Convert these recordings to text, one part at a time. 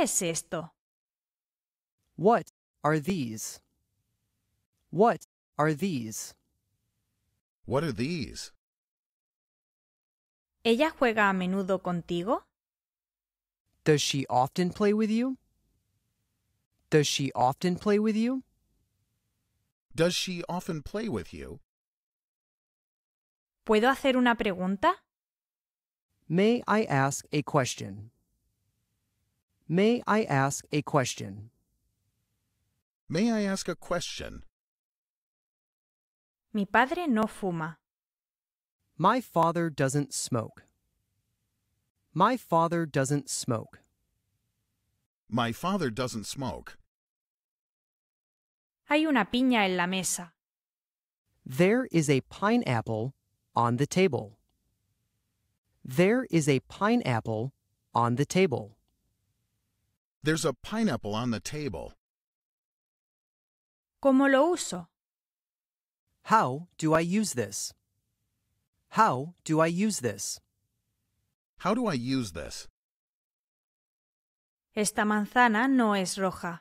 es esto? What are these? What are these? What are these? ¿Ella juega a menudo contigo? Does she often play with you? Does she often play with you? Does she often play with you? ¿Puedo hacer una pregunta? May I ask a question? May I ask a question? May I ask a question? Mi padre no fuma. My father doesn't smoke. My father doesn't smoke. My father doesn't smoke. Hay una piña en la mesa. There is a pineapple on the table. There is a pineapple on the table. There's a pineapple on the table. ¿Cómo lo uso? How do I use this? How do I use this? How do I use this? Esta manzana no es roja.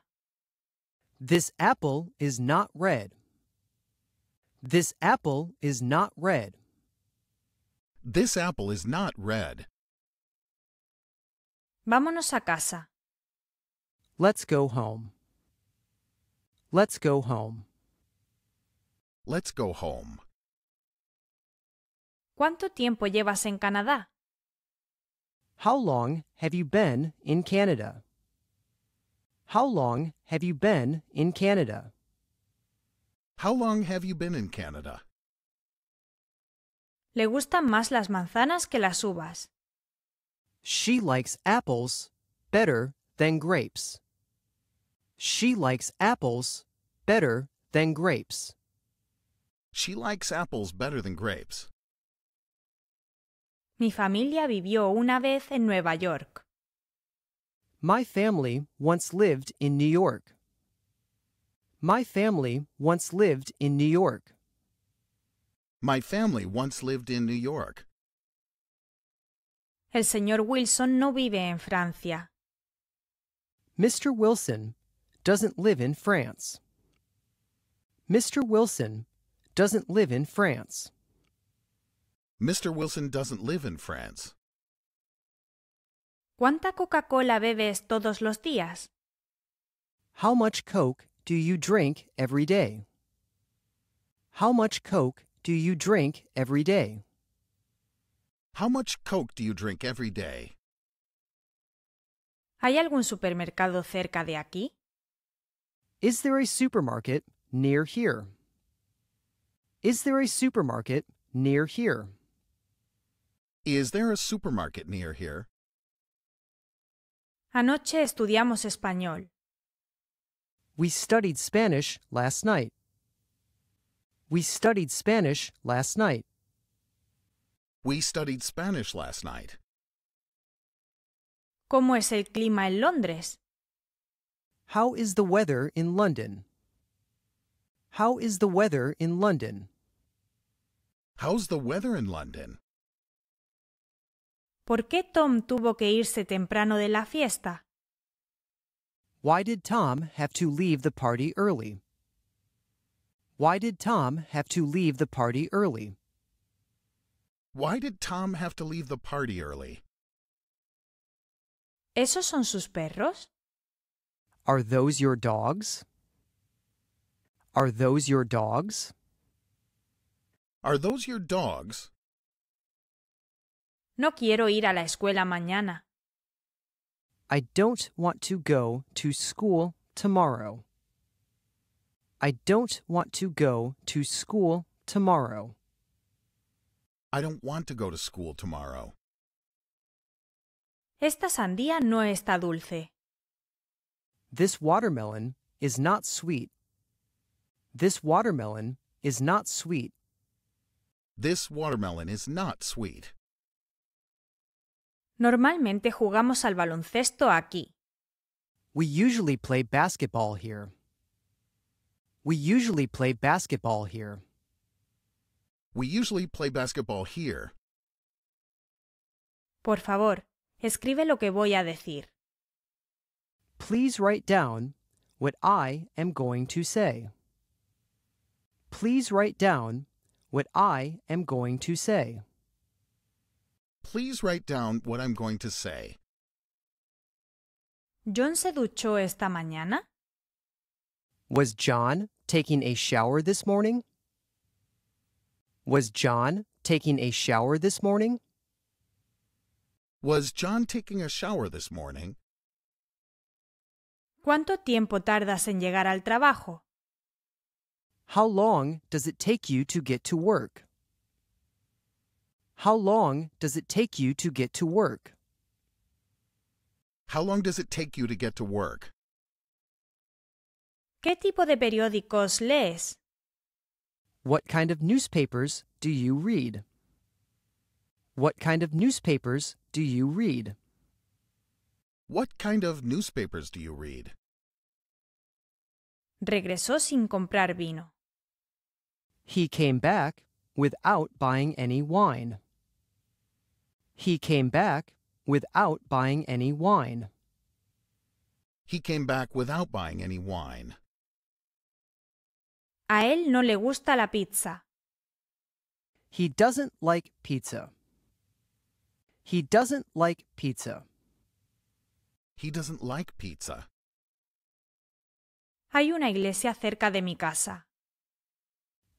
This apple is not red. This apple is not red. This apple is not red. Vámonos a casa. Let's go home. Let's go home. Let's go home. ¿Cuánto tiempo llevas en Canadá? How long have you been in Canada? How long have you been in Canada? How long have you been in Canada? Le gustan más las manzanas que las uvas. She likes apples better than grapes. She likes apples better than grapes. She likes apples better than grapes. Mi familia vivió una vez en Nueva York. My family once lived in New York. My family once lived in New York. My family once lived in New York. El señor Wilson no vive en Francia. Mr. Wilson doesn't live in France. Mr. Wilson doesn't live in France. Mr. Wilson doesn't live in France. ¿Cuánta Coca-Cola bebes todos los días? How much Coke do you drink every day? How much Coke do you drink every day? How much Coke do you drink every day? ¿Hay algún supermercado cerca de aquí? Is there a supermarket near here? Is there a supermarket near here? Is there a supermarket near here? Anoche estudiamos español. We studied Spanish last night. We studied Spanish last night. We studied Spanish last night. ¿Cómo es el clima en Londres? How is the weather in London? How is the weather in London? How's the weather in London? ¿Por qué Tom tuvo que irse temprano de la fiesta? Why did Tom have to leave the party early? Why did Tom have to leave the party early? Why did Tom have to leave the party early? ¿Esos son sus perros? Are those your dogs? Are those your dogs? Are those your dogs? No quiero ir a la escuela mañana. I don't want to go to school tomorrow. I don't want to go to school tomorrow. I don't want to go to school tomorrow. Esta sandía no está dulce. This watermelon is not sweet. This watermelon is not sweet. This watermelon is not sweet. Normalmente jugamos al baloncesto aquí. We usually play basketball here. We usually play basketball here. We usually play basketball here. Por favor, escribe lo que voy a decir. Please write down what I am going to say. Please write down what I am going to say. Please write down what I'm going to say. John se duchó esta mañana? Was John taking a shower this morning? Was John taking a shower this morning? Was John taking a shower this morning? ¿Cuánto tiempo tardas en llegar al trabajo? How long does it take you to get to work? How long does it take you to get to work? How long does it take you to get to work? ¿Qué tipo de periódicos lees? What kind of newspapers do you read? What kind of newspapers do you read? What kind of newspapers do you read? Regresó sin comprar vino. He came back without buying any wine. He came back without buying any wine. He came back without buying any wine. A él no le gusta la pizza. He doesn't like pizza. He doesn't like pizza. He doesn't like pizza. Hay una iglesia cerca de mi casa.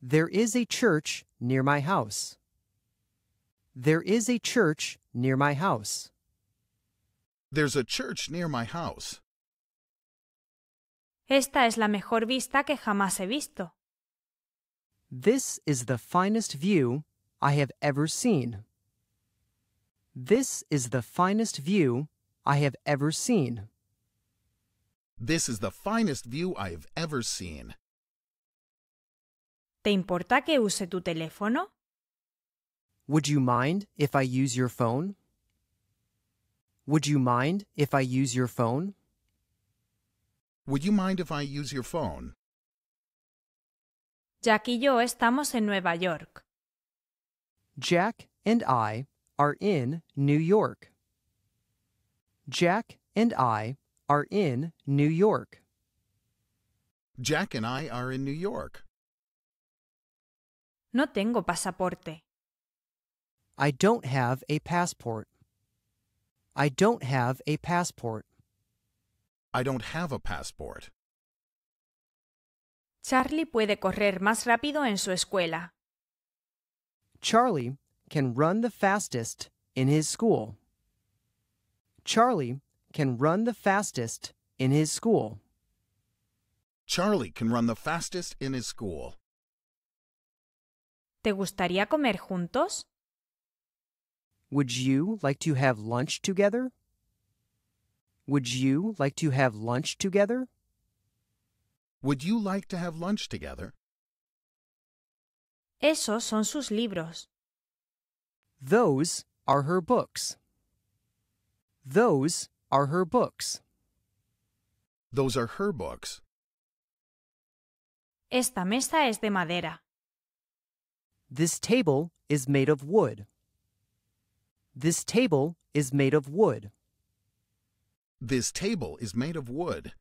There is a church near my house. There is a church near my house. There's a church near my house. Esta es la mejor vista que jamás he visto. This is the finest view I have ever seen. This is the finest view I have ever seen. This is the finest view I've ever seen. ¿Te importa que use tu teléfono? Would you mind if I use your phone? Would you mind if I use your phone? Would you mind if I use your phone? Jack y yo estamos en Nueva York. Jack and I are in New York. Jack and I are in New York. Jack and I are in New York. No tengo pasaporte. I don't have a passport. I don't have a passport. I don't have a passport. Charlie puede correr más rápido en su escuela. Charlie can run the fastest in his school. Charlie can run the fastest in his school. Charlie can run the fastest in his school. ¿Te gustaría comer juntos? Would you like to have lunch together? Would you like to have lunch together? Would you like to have lunch together? Esos son sus libros. Those are her books. Those are her books. Those are her books. Esta mesa es de madera. This table is made of wood. This table is made of wood. This table is made of wood.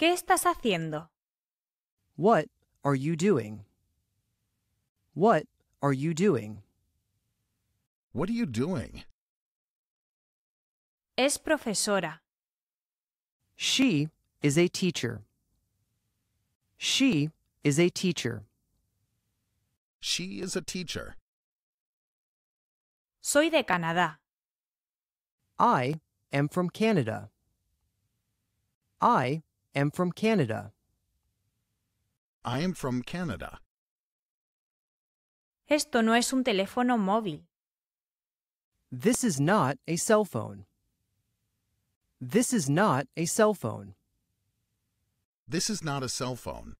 ¿Qué estás haciendo? What are you doing? What are you doing? What are you doing? Es profesora. She is a teacher. She is a teacher. She is a teacher. Soy de Canadá. I am from Canada. I am from Canada. I am from Canada. Esto no es un teléfono móvil. This is not a cell phone. This is not a cell phone. This is not a cell phone.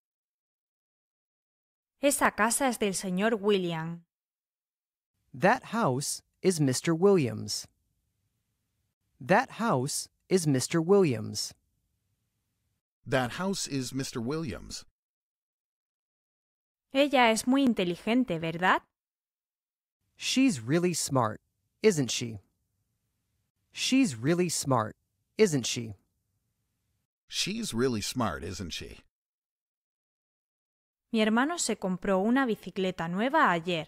Esa casa es del señor William. That house is Mr. Williams. That house is Mr. Williams. That house is Mr. Williams. Ella es muy inteligente, ¿verdad? She's really smart, isn't she? She's really smart, isn't she? She's really smart, isn't she? Mi hermano se compró una bicicleta nueva ayer.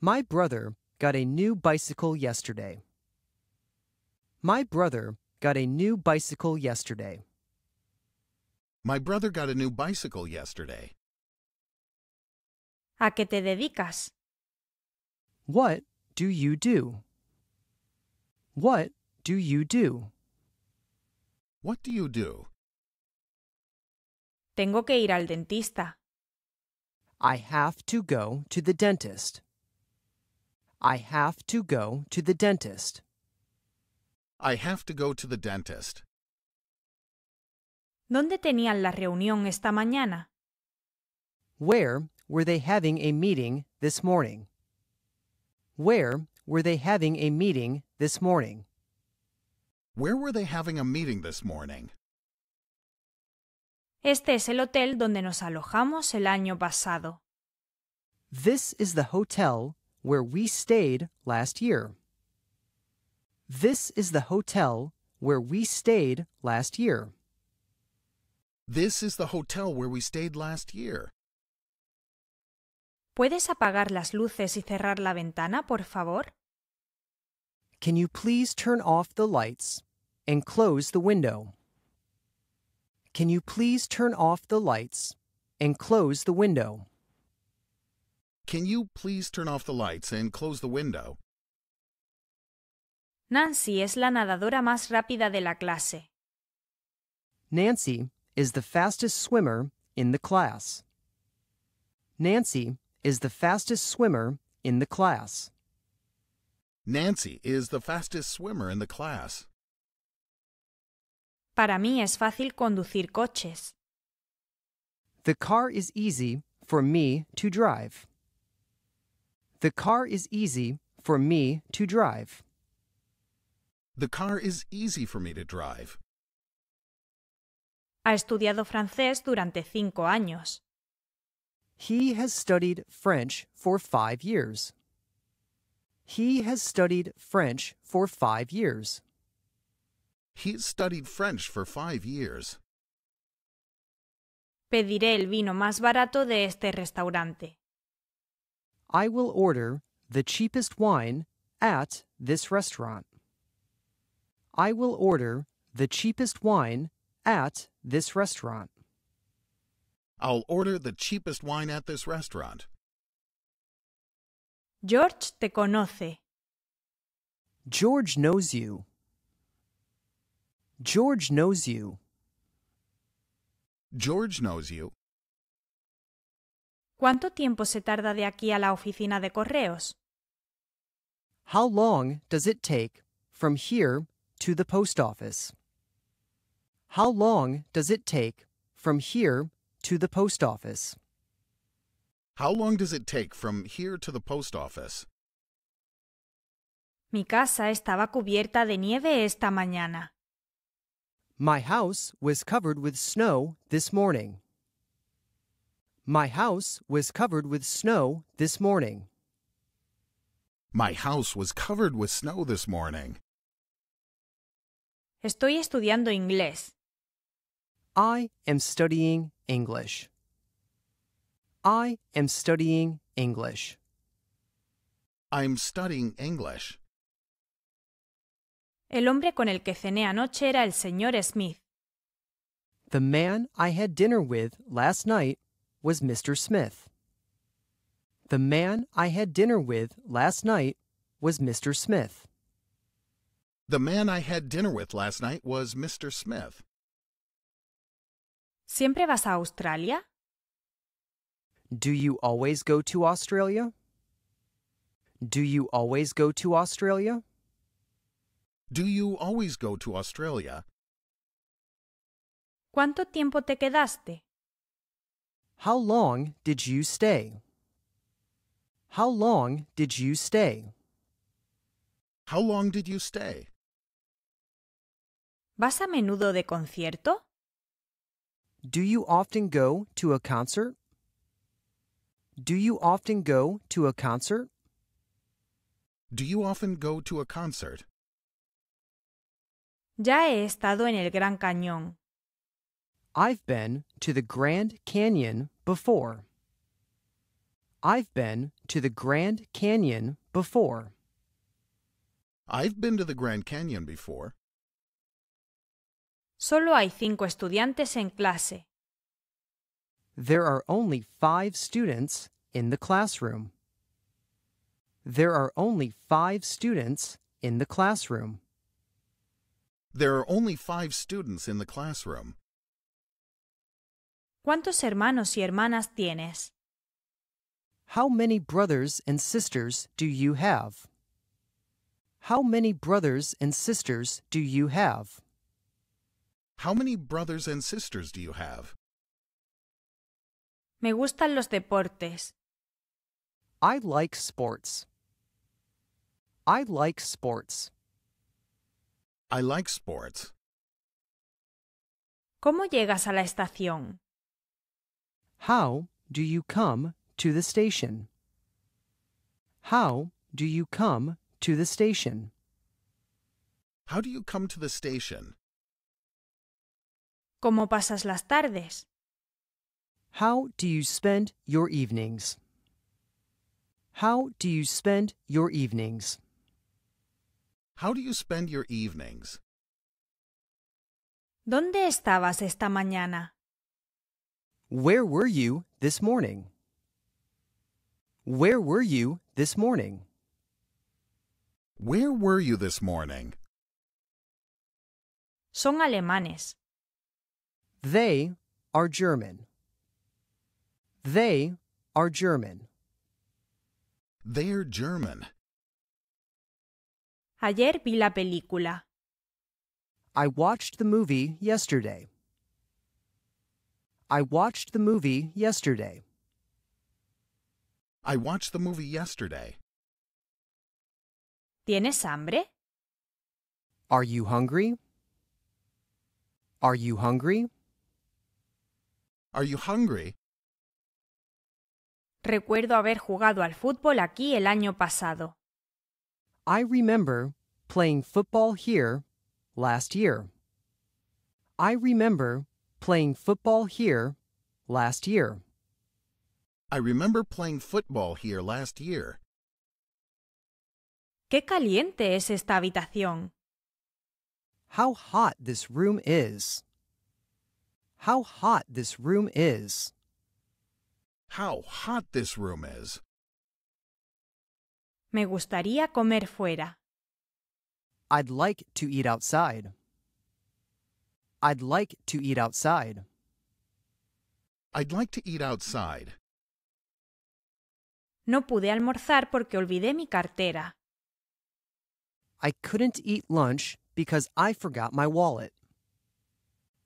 My brother got a new bicycle yesterday. My brother got a new bicycle yesterday. My brother got a new bicycle yesterday. ¿A qué te dedicas? What do you do? What do you do? What do you do? Tengo que ir al dentista. I have to go to the dentist. I have to go to the dentist. I have to go to the dentist. ¿Dónde tenían la reunión esta mañana? Where were they having a meeting this morning? Where were they having a meeting this morning? Where were they having a meeting this morning? Este es el hotel donde nos alojamos el año pasado. This is the hotel where we stayed last year. This is the hotel where we stayed last year. This is the hotel where we stayed last year. ¿Puedes apagar las luces y cerrar la ventana, por favor? Can you please turn off the lights and close the window. Can you please turn off the lights and close the window? Can you please turn off the lights and close the window? Nancy es la nadadora más rápida de la clase. Nancy is the fastest swimmer in the class. Nancy is the fastest swimmer in the class. Nancy is the fastest swimmer in the class. Para mí es fácil conducir coches. The car is easy for me to drive. The car is easy for me to drive. The car is easy for me to drive. Ha estudiado francés durante cinco años. He has studied French for five years. He has studied French for five years. He's studied French for five years. Pediré el vino más barato de este restaurante. I will order the cheapest wine at this restaurant. I will order the cheapest wine at this restaurant. I'll order the cheapest wine at this restaurant. George te conoce. George knows you. George knows you. George knows you. ¿Cuánto tiempo se tarda de aquí a la oficina de correos? How long does it take from here to the post office? How long does it take from here to the post office? How long does it take from here to the post office? Mi casa estaba cubierta de nieve esta mañana. My house was covered with snow this morning. My house was covered with snow this morning. My house was covered with snow this morning. Estoy estudiando inglés. I am studying English. I am studying English. I'm studying English. El hombre con el que cené anoche era el señor Smith. The man I had dinner with last night was Mr. Smith. The man I had dinner with last night was Mr. Smith. The man I had dinner with last night was Mr. Smith. ¿Siempre vas a Australia? Do you always go to Australia? Do you always go to Australia? Do you always go to Australia? ¿Cuánto tiempo te quedaste? How long did you stay? How long did you stay? How long did you stay? ¿Vas a menudo de concierto? Do you often go to a concert? Do you often go to a concert? Do you often go to a concert? Ya he estado en el Gran Cañón. I've been to the Grand Canyon before. I've been to the Grand Canyon before. I've been to the Grand Canyon before. Solo hay cinco estudiantes en clase. There are only five students in the classroom. There are only five students in the classroom. There are only five students in the classroom. ¿Cuántos hermanos y hermanas tienes? How many brothers and sisters do you have? How many brothers and sisters do you have? How many brothers and sisters do you have? Me gustan los deportes. I like sports. I like sports. I like sports. ¿Cómo llegas a la estación? How do you come to the station? How do you come to the station? How do you come to the station? ¿Cómo pasas las tardes? How do you spend your evenings? How do you spend your evenings? How do you spend your evenings? ¿Dónde estabas esta mañana? Where were you this morning? Where were you this morning? Where were you this morning? Son alemanes. They are German. They are German. They're German. Ayer vi la película. I watched the movie yesterday. I watched the movie yesterday. I watched the movie yesterday. ¿Tienes hambre? Are you hungry? Are you hungry? Are you hungry? Recuerdo haber jugado al fútbol aquí el año pasado. I remember playing football here last year. I remember playing football here last year. I remember playing football here last year. Qué caliente es esta habitación. How hot this room is. How hot this room is. How hot this room is. Me gustaría comer fuera. I'd like to eat outside. I'd like to eat outside. I'd like to eat outside. No pude almorzar porque olvidé mi cartera. I couldn't eat lunch because I forgot my wallet.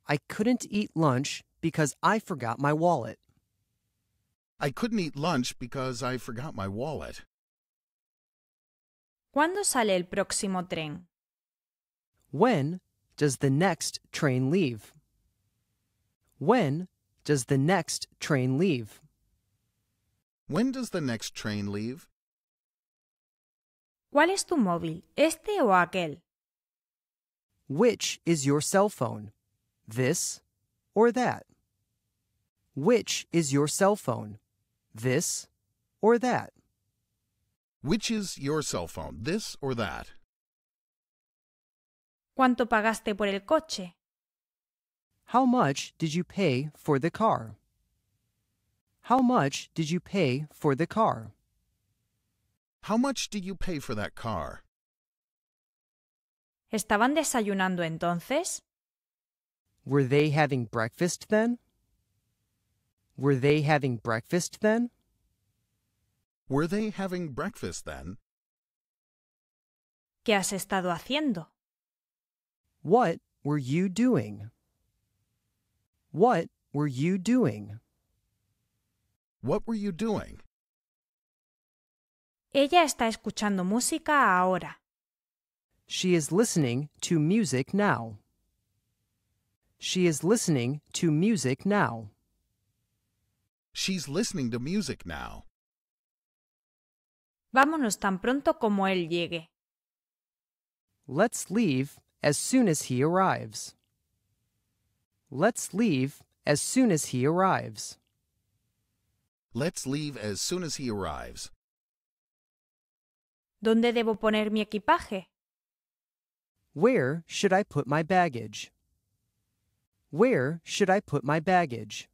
I couldn't eat lunch because I forgot my wallet. I couldn't eat lunch because I forgot my wallet. ¿Cuándo sale el próximo tren? When does the next train leave? When does the next train leave? When does the next train leave? ¿Cuál es tu móvil, este o aquel? Which is your cell phone, this or that? Which is your cell phone, this or that? Which is your cell phone, this or that? ¿Cuánto pagaste por el coche? How much did you pay for the car? How much did you pay for the car? How much did you pay for that car? ¿Estaban desayunando entonces? Were they having breakfast then? Were they having breakfast then? Were they having breakfast then? ¿Qué has estado haciendo? What were you doing? What were you doing? What were you doing? Ella está escuchando música ahora. She is listening to music now. She is listening to music now. She's listening to music now. Vámonos tan pronto como él llegue. Let's leave as soon as he arrives. Let's leave as soon as he arrives. Let's leave as soon as he arrives. ¿Dónde debo poner mi equipaje? Where should I put my baggage? Where should I put my baggage?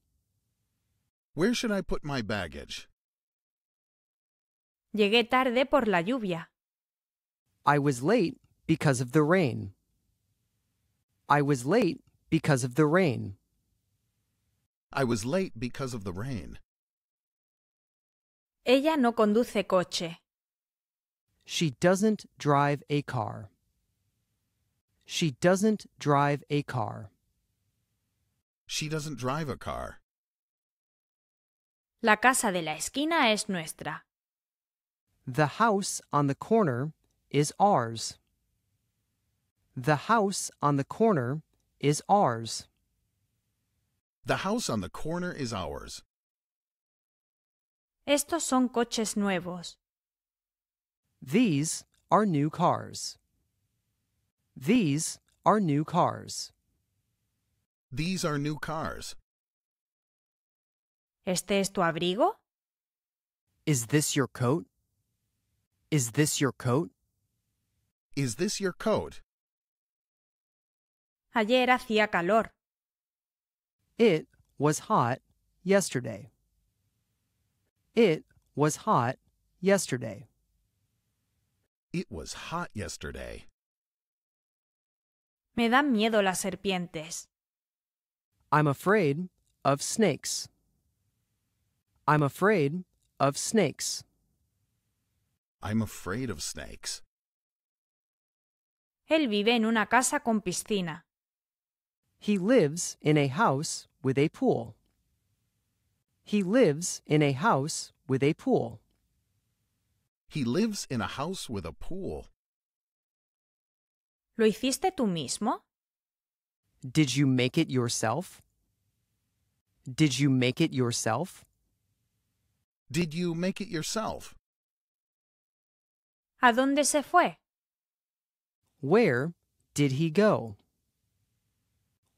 Where should I put my baggage? Llegué tarde por la lluvia. I was late because of the rain. I was late because of the rain. I was late because of the rain. Ella no conduce coche. She doesn't drive a car. She doesn't drive a car. She doesn't drive a car. La casa de la esquina es nuestra. The house on the corner is ours. The house on the corner is ours. The house on the corner is ours. Estos son coches nuevos. These are new cars. These are new cars. These are new cars. ¿Este es tu abrigo? Is this your coat? Is this your coat? Is this your coat? Ayer hacía calor. It was hot yesterday. It was hot yesterday. It was hot yesterday. Me dan miedo las serpientes. I'm afraid of snakes. I'm afraid of snakes. I'm afraid of snakes. Él vive en una casa con piscina. He lives in a house with a pool. He lives in a house with a pool. He lives in a house with a pool. ¿Lo hiciste tú mismo? Did you make it yourself? Did you make it yourself? Did you make it yourself? ¿A dónde se fue? Where did he go?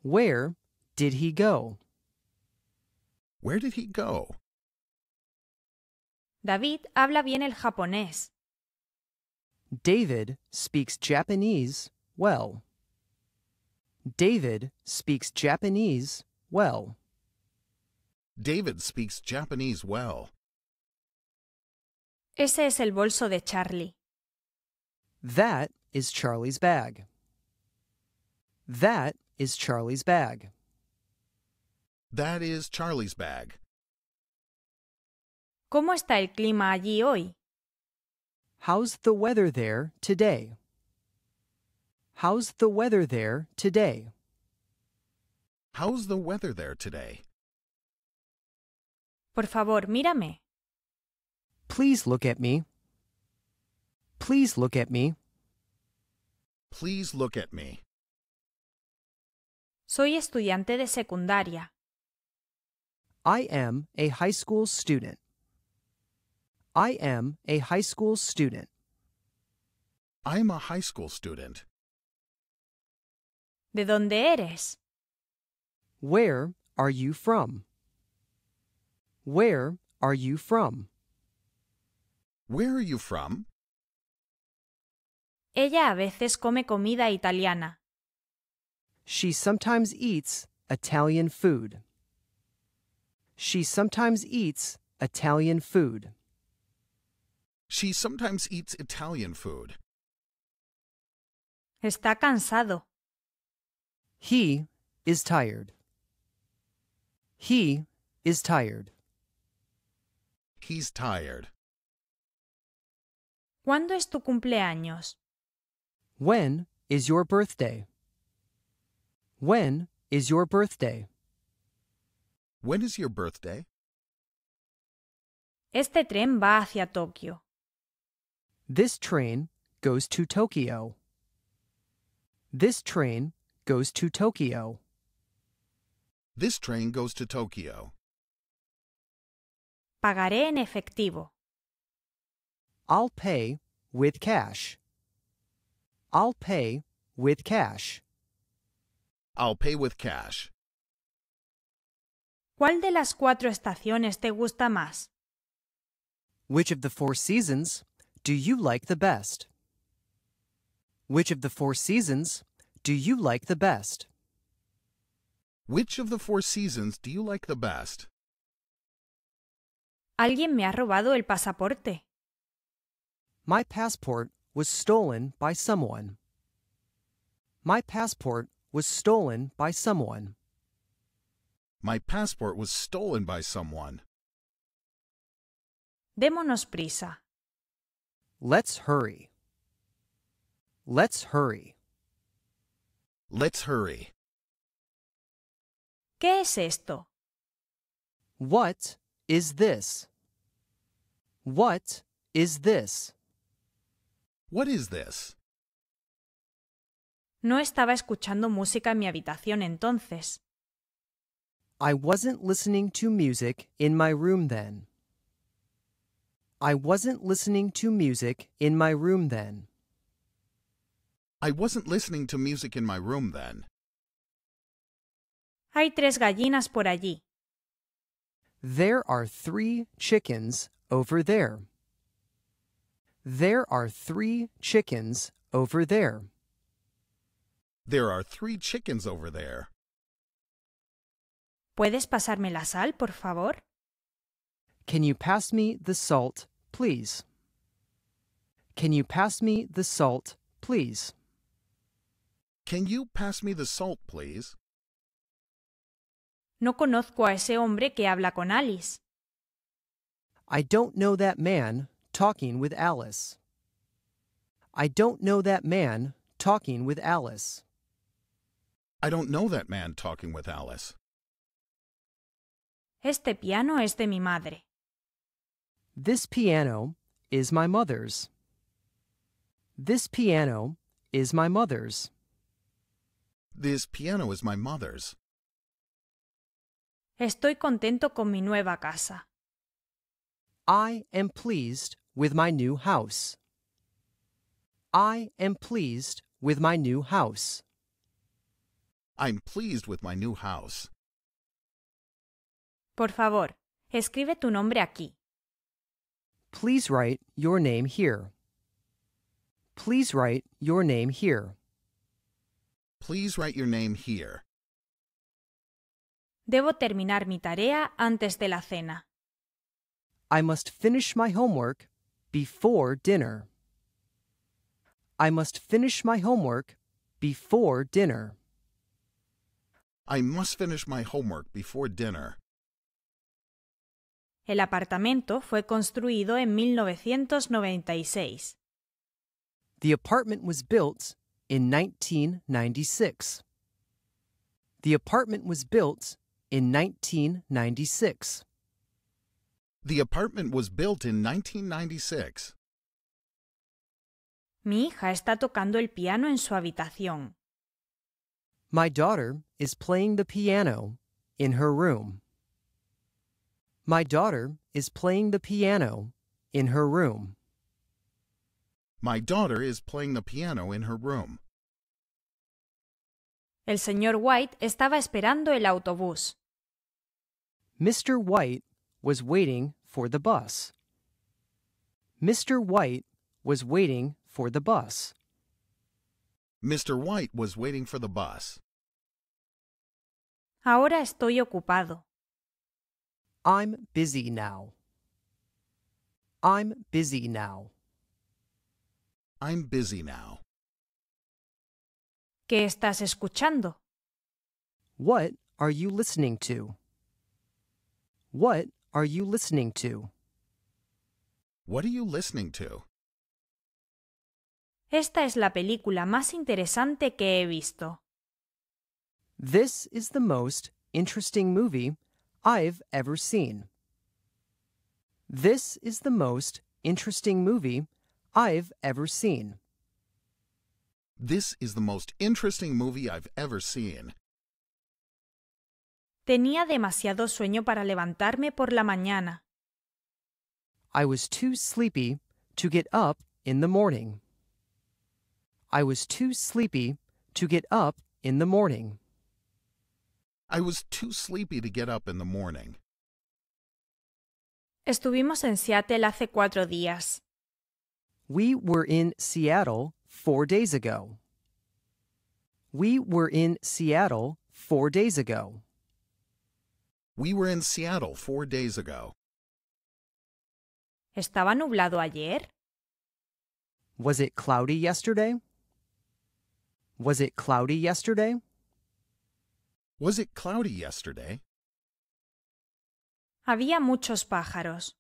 Where did he go? Where did he go? David habla bien el japonés. David speaks Japanese well. David speaks Japanese well. David speaks Japanese well. Ese es el bolso de Charlie. That is Charlie's bag. That is Charlie's bag. That is Charlie's bag. ¿Cómo está el clima allí hoy? How's the weather there today? How's the weather there today? How's the weather there today? Por favor, mírame. Please look at me. Please look at me. Please look at me. Soy estudiante de secundaria. I am a high school student. I am a high school student. I am a high school student. ¿De dónde eres? Where are you from? Where are you from? Where are you from? Ella a veces come comida italiana. She sometimes eats Italian food. She sometimes eats Italian food. She sometimes eats Italian food. Está cansado. He is tired. He is tired. He's tired. ¿Cuándo es tu cumpleaños? When is your birthday? When is your birthday? When is your birthday? Este tren va hacia Tokio. This train goes to Tokyo. This train goes to Tokyo. This train goes to Tokyo. Pagaré en efectivo. I'll pay with cash. I'll pay with cash. I'll pay with cash. ¿Cuál de las cuatro estaciones te gusta más? Which of the four seasons do you like the best? Which of the four seasons do you like the best? Which of the four seasons do you like the best? Alguien me ha robado el pasaporte. My passport was stolen by someone. My passport was stolen by someone. My passport was stolen by someone. Démonos prisa. Let's hurry. Let's hurry. Let's hurry. ¿Qué es esto? What is this? What is this? What is this? No estaba escuchando música en mi habitación entonces. I wasn't listening to music in my room then. I wasn't listening to music in my room then. I wasn't listening to music in my room then. Hay tres gallinas por allí. There are three chickens over there. There are three chickens over there. There are three chickens over there. ¿Puedes pasarme la sal, por favor? Can you pass me the salt, please? Can you pass me the salt, please? Can you pass me the salt, please? No conozco a ese hombre que habla con Alice. I don't know that man Talking with Alice. I don't know that man talking with Alice. I don't know that man talking with Alice. Este piano es de mi madre. This piano is my mother's. This piano is my mother's. This piano is my mother's. Estoy contento con mi nueva casa. I am pleased with my new house. I am pleased with my new house. I'm pleased with my new house. Por favor, escribe tu nombre aquí. Please write your name here. Please write your name here. Please write your name here. Debo terminar mi tarea antes de la cena. I must finish my homework before dinner. I must finish my homework before dinner. I must finish my homework before dinner. El apartamento fue construido en 1996. The apartment was built in 1996. The apartment was built in 1996. The apartment was built in 1996. Mi hija está tocando el piano en su habitación. My daughter is playing the piano in her room. My daughter is playing the piano in her room. My daughter is playing the piano in her room. El señor White estaba esperando el autobús. Mr. White was waiting for the bus. Mr. White was waiting for the bus. Mr. White was waiting for the bus. Ahora estoy ocupado. I'm busy now. I'm busy now. I'm busy now. ¿Qué estás escuchando? What are you listening to? What are you listening to? What are you listening to? Esta es la película más interesante que he visto. This is the most interesting movie I've ever seen. This is the most interesting movie I've ever seen. This is the most interesting movie I've ever seen. Tenía demasiado sueño para levantarme por la mañana. I was too sleepy to get up in the morning. I was too sleepy to get up in the morning. I was too sleepy to get up in the morning. Estuvimos en Seattle hace cuatro días. We were in Seattle four days ago. We were in Seattle four days ago. We were in Seattle four days ago. ¿Estaba nublado ayer? Was it cloudy yesterday? Was it cloudy yesterday? Was it cloudy yesterday? Había muchos pájaros.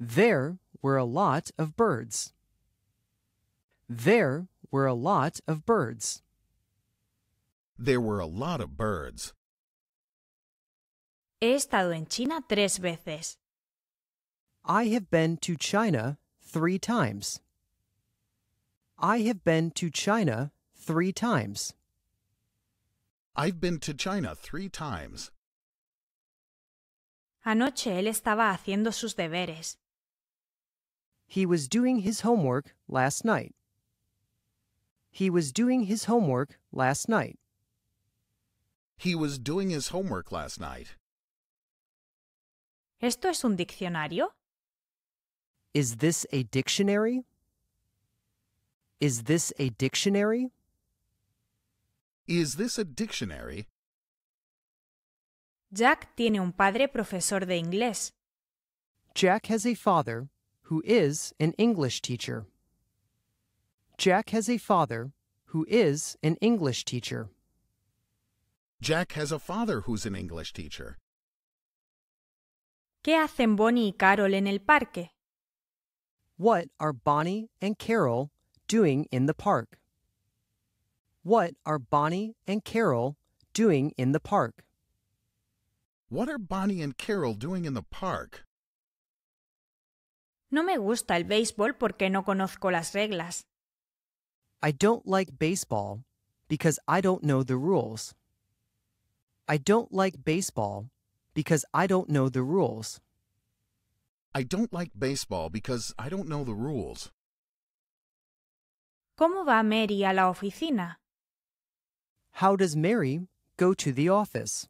There were a lot of birds. There were a lot of birds. There were a lot of birds. He estado en China tres veces. I have been to China three times. I have been to China three times. I've been to China three times. Anoche él estaba haciendo sus deberes. He was doing his homework last night. He was doing his homework last night. He was doing his homework last night. ¿Esto es un diccionario? Is this a dictionary? Is this a dictionary? Is this a dictionary? Jack tiene un padre profesor de inglés. Jack has a father who is an English teacher. Jack has a father who is an English teacher. Jack has a father who's an English teacher. ¿Qué hacen Bonnie y Carol en el parque? What are Bonnie and Carol doing in the park? What are Bonnie and Carol doing in the park? What are Bonnie and Carol doing in the park? No me gusta el béisbol porque no conozco las reglas. I don't like baseball because I don't know the rules. I don't like baseball because I don't know the rules. I don't like baseball because I don't know the rules. ¿Cómo va Mary a la oficina? How does Mary go to the office?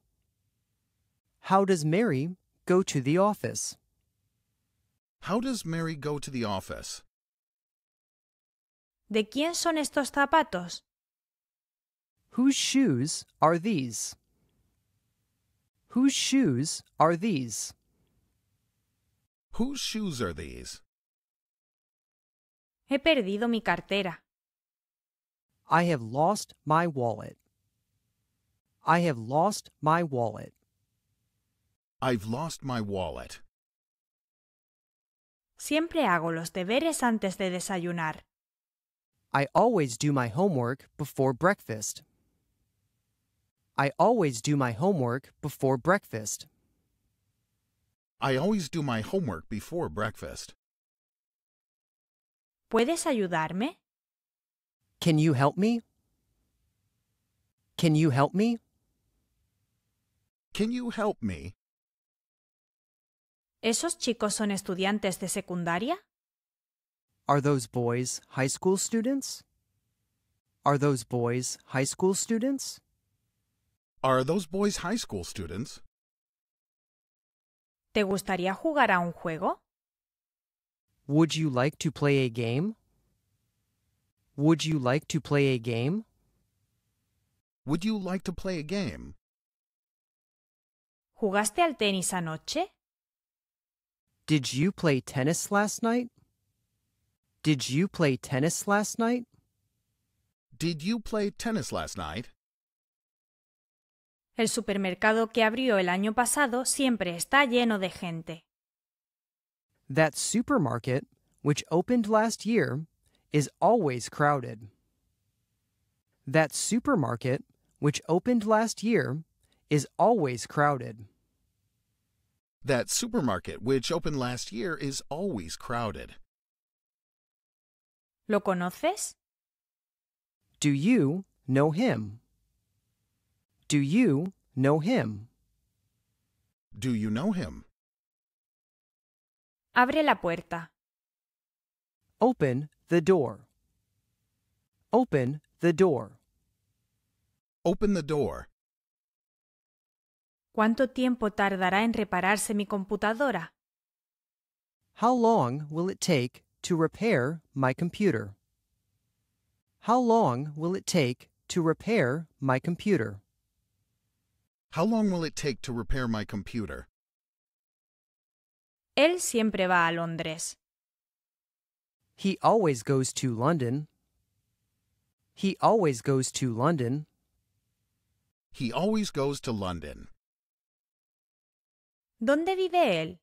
How does Mary go to the office? How does Mary go to the office? ¿De quién son estos zapatos? Whose shoes are these? Whose shoes are these? Whose shoes are these? He perdido mi cartera. I have lost my wallet. I have lost my wallet. I've lost my wallet. Siempre hago los deberes antes de desayunar. I always do my homework before breakfast. I always do my homework before breakfast. I always do my homework before breakfast. ¿Puedes ayudarme? Can you help me? Can you help me? Can you help me? ¿Esos chicos son estudiantes de secundaria? Are those boys high school students? Are those boys high school students? Are those boys high school students? ¿Te gustaría jugar a un juego? Would you like to play a game? Would you like to play a game? Would you like to play a game? ¿Jugaste al tenis anoche? Did you play tennis last night? Did you play tennis last night? Did you play tennis last night? El supermercado que abrió el año pasado siempre está lleno de gente. That supermarket, which opened last year, is always crowded. That supermarket, which opened last year, is always crowded. That supermarket, which opened last year, is always crowded. ¿Lo conoces? Do you know him? Do you know him? Do you know him? Abre la puerta. Open the door. Open the door. Open the door. ¿Cuánto tiempo tardará en repararse mi computadora? How long will it take to repair my computer? How long will it take to repair my computer? How long will it take to repair my computer? Él siempre va a Londres. He always goes to London. He always goes to London. He always goes to London. ¿Dónde vive él?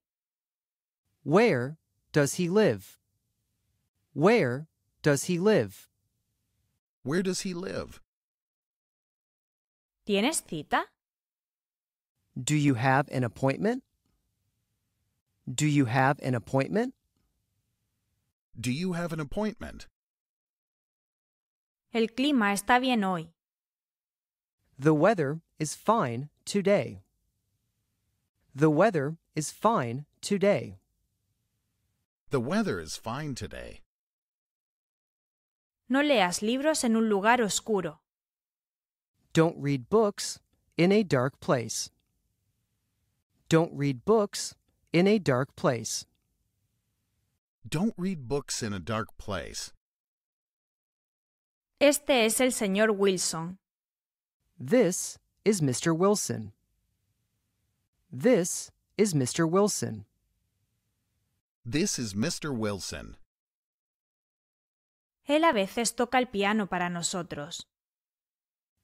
Where does he live? Where does he live? Where does he live? ¿Tienes cita? Do you have an appointment? Do you have an appointment? Do you have an appointment? El clima está bien hoy. The weather is fine today. The weather is fine today. The weather is fine today. No leas libros en un lugar oscuro. Don't read books in a dark place. Don't read books in a dark place. Don't read books in a dark place. Este es el señor Wilson. This is Mr. Wilson. This is Mr. Wilson. This is Mr. Wilson. Él a veces toca el piano para nosotros.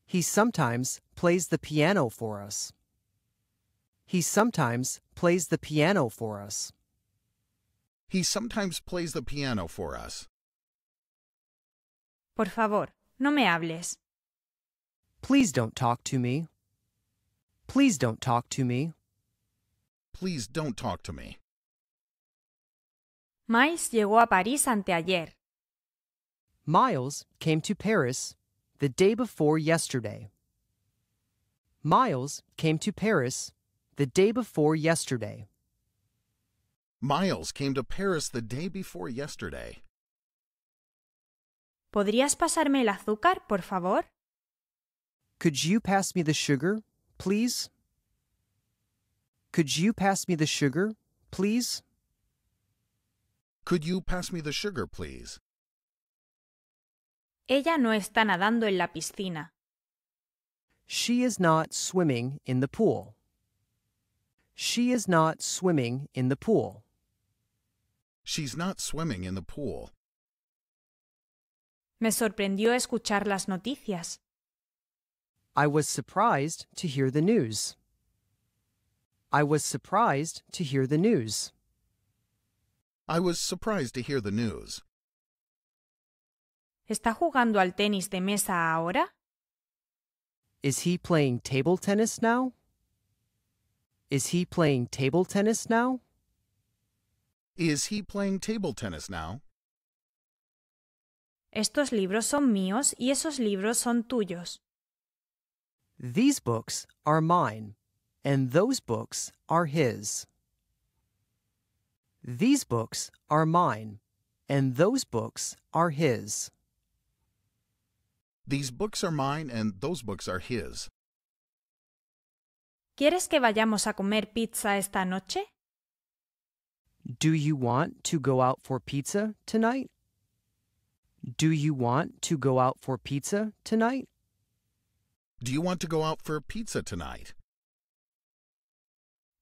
He sometimes plays the piano for us. He sometimes plays the piano for us. He sometimes plays the piano for us. Por favor, no me hables. Please don't talk to me. Please don't talk to me. Please don't talk to me. Miles llegó a París anteayer. Miles came to Paris the day before yesterday. Miles came to Paris the day before yesterday. Miles came to Paris the day before yesterday. ¿Podrías pasarme el azúcar, por favor? Could you pass me the sugar, please? Could you pass me the sugar, please? Could you pass me the sugar, please? Ella no está nadando en la piscina. She is not swimming in the pool. She is not swimming in the pool. She's not swimming in the pool. Me sorprendió escuchar las noticias. I was surprised to hear the news. I was surprised to hear the news. I was surprised to hear the news. ¿Está jugando al tenis de mesa ahora? Is he playing table tennis now? Is he playing table tennis now? Is he playing table tennis now? Estos libros son míos y esos libros son tuyos. These books are mine, and those books are his. These books are mine, and those books are his. These books are mine, and those books are his. ¿Quieres que vayamos a comer pizza esta noche? Do you want to go out for pizza tonight? Do you want to go out for pizza tonight? Do you want to go out for pizza tonight?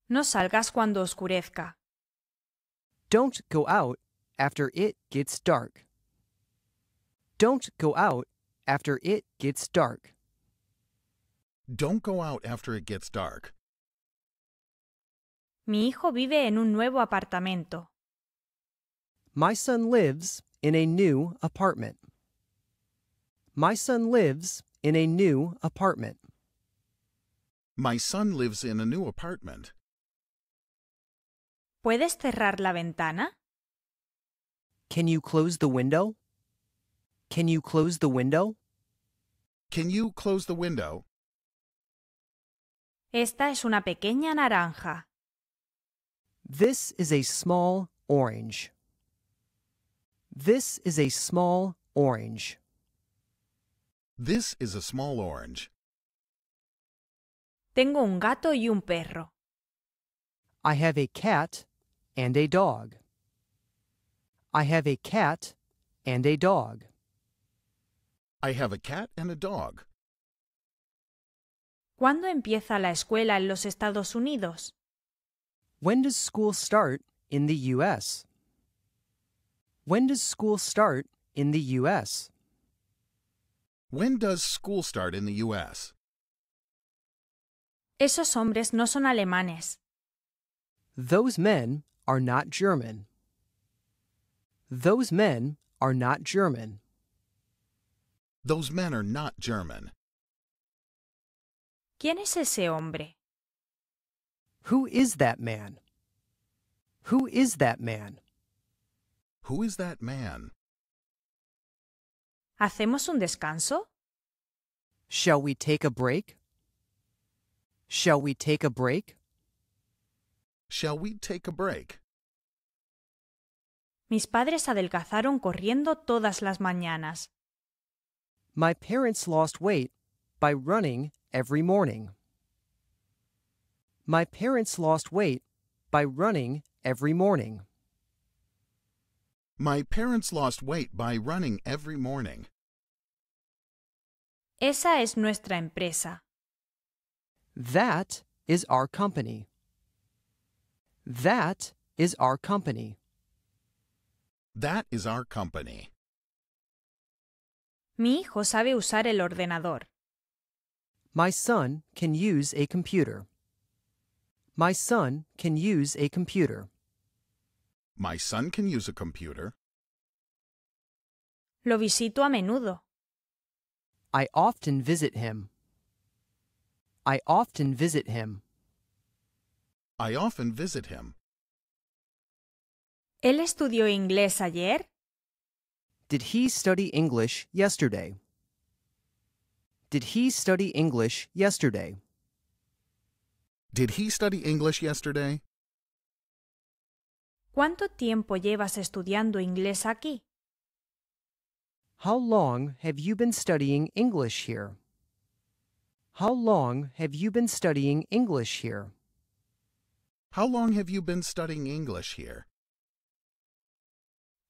No salgas cuando oscurezca. Don't go out after it gets dark. Don't go out after it gets dark. Don't go out after it gets dark. Mi hijo vive en un nuevo apartamento. My son lives in a new apartment. My son lives in a new apartment. My son lives in a new apartment. ¿Puedes cerrar la ventana? Can you close the window? Can you close the window? Can you close the window? Esta es una pequeña naranja. This is a small orange. This is a small orange. This is a small orange. Tengo un gato y un perro. I have a cat and a dog. I have a cat and a dog. I have a cat and a dog. ¿Cuándo empieza la escuela en los Estados Unidos? When does school start in the US? When does school start in the US? When does school start in the US? Esos hombres no son alemanes. Those men are not German. Those men are not German. Those men are not German. ¿Quién es ese hombre? Who is that man? Who is that man? Who is that man? ¿Hacemos un descanso? Shall we take a break? Shall we take a break? Shall we take a break? Mis padres adelgazaron corriendo todas las mañanas. My parents lost weight by running every morning. My parents lost weight by running every morning. My parents lost weight by running every morning. Esa es nuestra empresa. That is our company. That is our company. That is our company. Mi hijo sabe usar el ordenador. My son can use a computer. My son can use a computer. My son can use a computer. Lo visito a menudo. I often visit him. I often visit him. I often visit him. ¿Él estudió inglés ayer? Did he study English yesterday? Did he study English yesterday? Did he study English yesterday? ¿Cuánto tiempo llevas estudiando inglés aquí? How long have you been studying English here? How long have you been studying English here? How long have you been studying English here?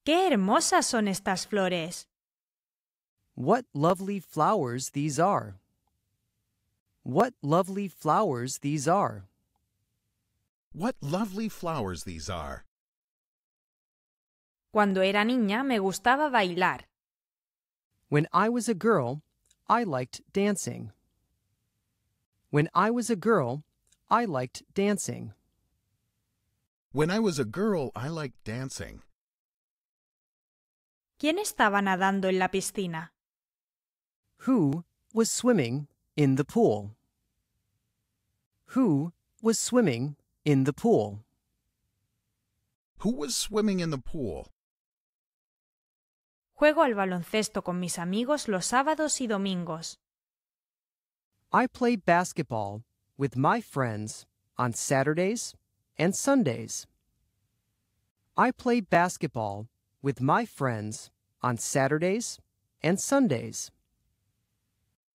¡Qué hermosas son estas flores! What lovely flowers these are. What lovely flowers these are. What lovely flowers these are. Cuando era niña me gustaba bailar. When I was a girl, I liked dancing. When I was a girl, I liked dancing. When I was a girl, I liked dancing. ¿Quién estaba nadando en la piscina? Who was swimming in the pool? Who was swimming in the pool? Who was swimming in the pool? Juego al baloncesto con mis amigos los sábados y domingos. I play basketball with my friends on Saturdays and Sundays. I play basketball with my friends on Saturdays and Sundays.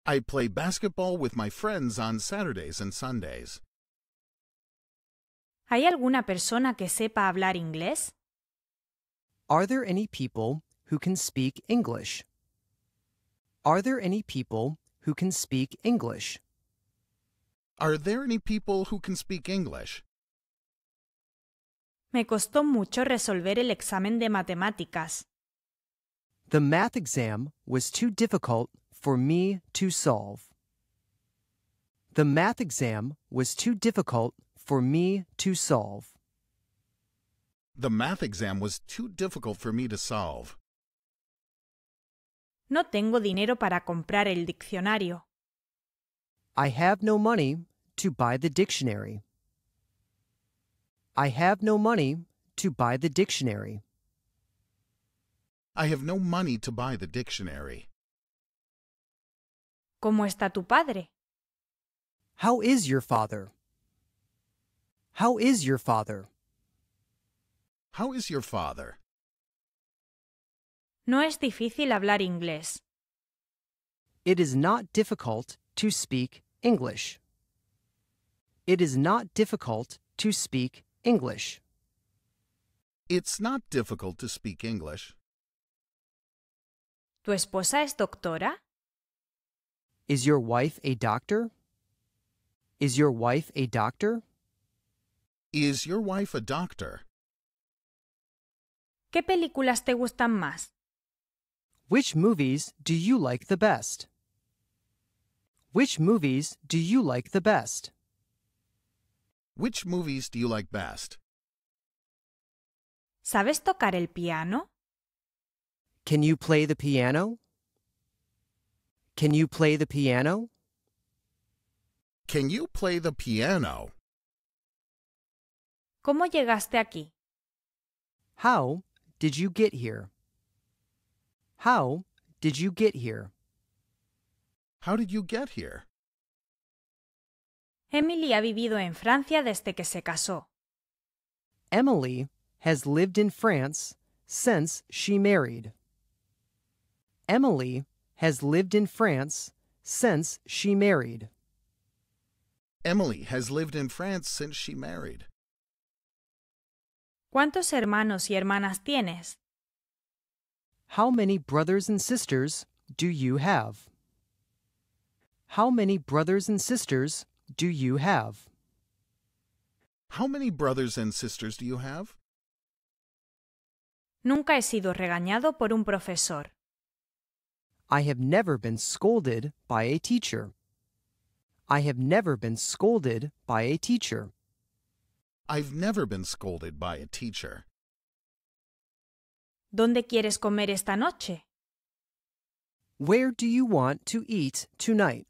I play basketball with my friends on Saturdays and Sundays. ¿Hay alguna persona que sepa hablar inglés? Are there any people who can speak English? Are there any people who can speak English? Are there any people who can speak English? Me costó mucho resolver el examen de matemáticas. The math exam was too difficult for me to solve. The math exam was too difficult for me to solve. The math exam was too difficult for me to solve. No tengo dinero para comprar el diccionario. I have no money to buy the dictionary. I have no money to buy the dictionary. I have no money to buy the dictionary. ¿Cómo está tu padre? How is your father? How is your father? How is your father? No es difícil hablar inglés. It is not difficult to speak English. It is not difficult to speak English. It's not difficult to speak English. ¿Tu esposa es doctora? Is your wife a doctor? Is your wife a doctor? Is your wife a doctor? ¿Qué películas te gustan más? Which movies do you like the best? Which movies do you like the best? Which movies do you like best? ¿Sabes tocar el piano? Can you play the piano? Can you play the piano? Can you play the piano? ¿Cómo llegaste aquí? How did you get here? How did you get here? How did you get here? Emily ha vivido en Francia desde que se casó. Emily has lived in France since she married. Emily has lived in France since she married. Emily has lived in France since she married. ¿Cuántos hermanos y hermanas tienes? How many brothers and sisters do you have? How many brothers and sisters do you have? How many brothers and sisters do you have? Nunca he sido regañado por un profesor. I have never been scolded by a teacher. I have never been scolded by a teacher. I've never been scolded by a teacher. ¿Dónde quieres comer esta noche? Where do you want to eat tonight?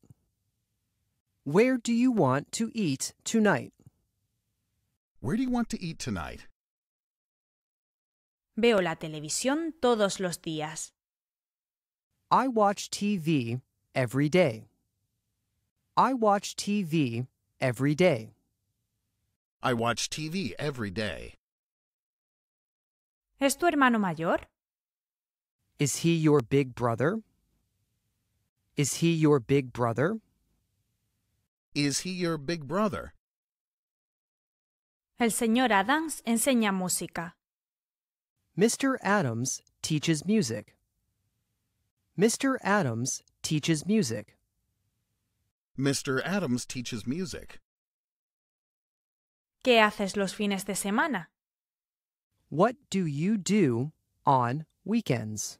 Where do you want to eat tonight? Where do you want to eat tonight? Veo la televisión todos los días. I watch TV every day. I watch TV every day. I watch TV every day. ¿Es tu hermano mayor? Is he your big brother? Is he your big brother? Is he your big brother? El señor Adams enseña música. Mr. Adams teaches music. Mr. Adams teaches music. Mr. Adams teaches music. ¿Qué haces los fines de semana? What do you do on weekends?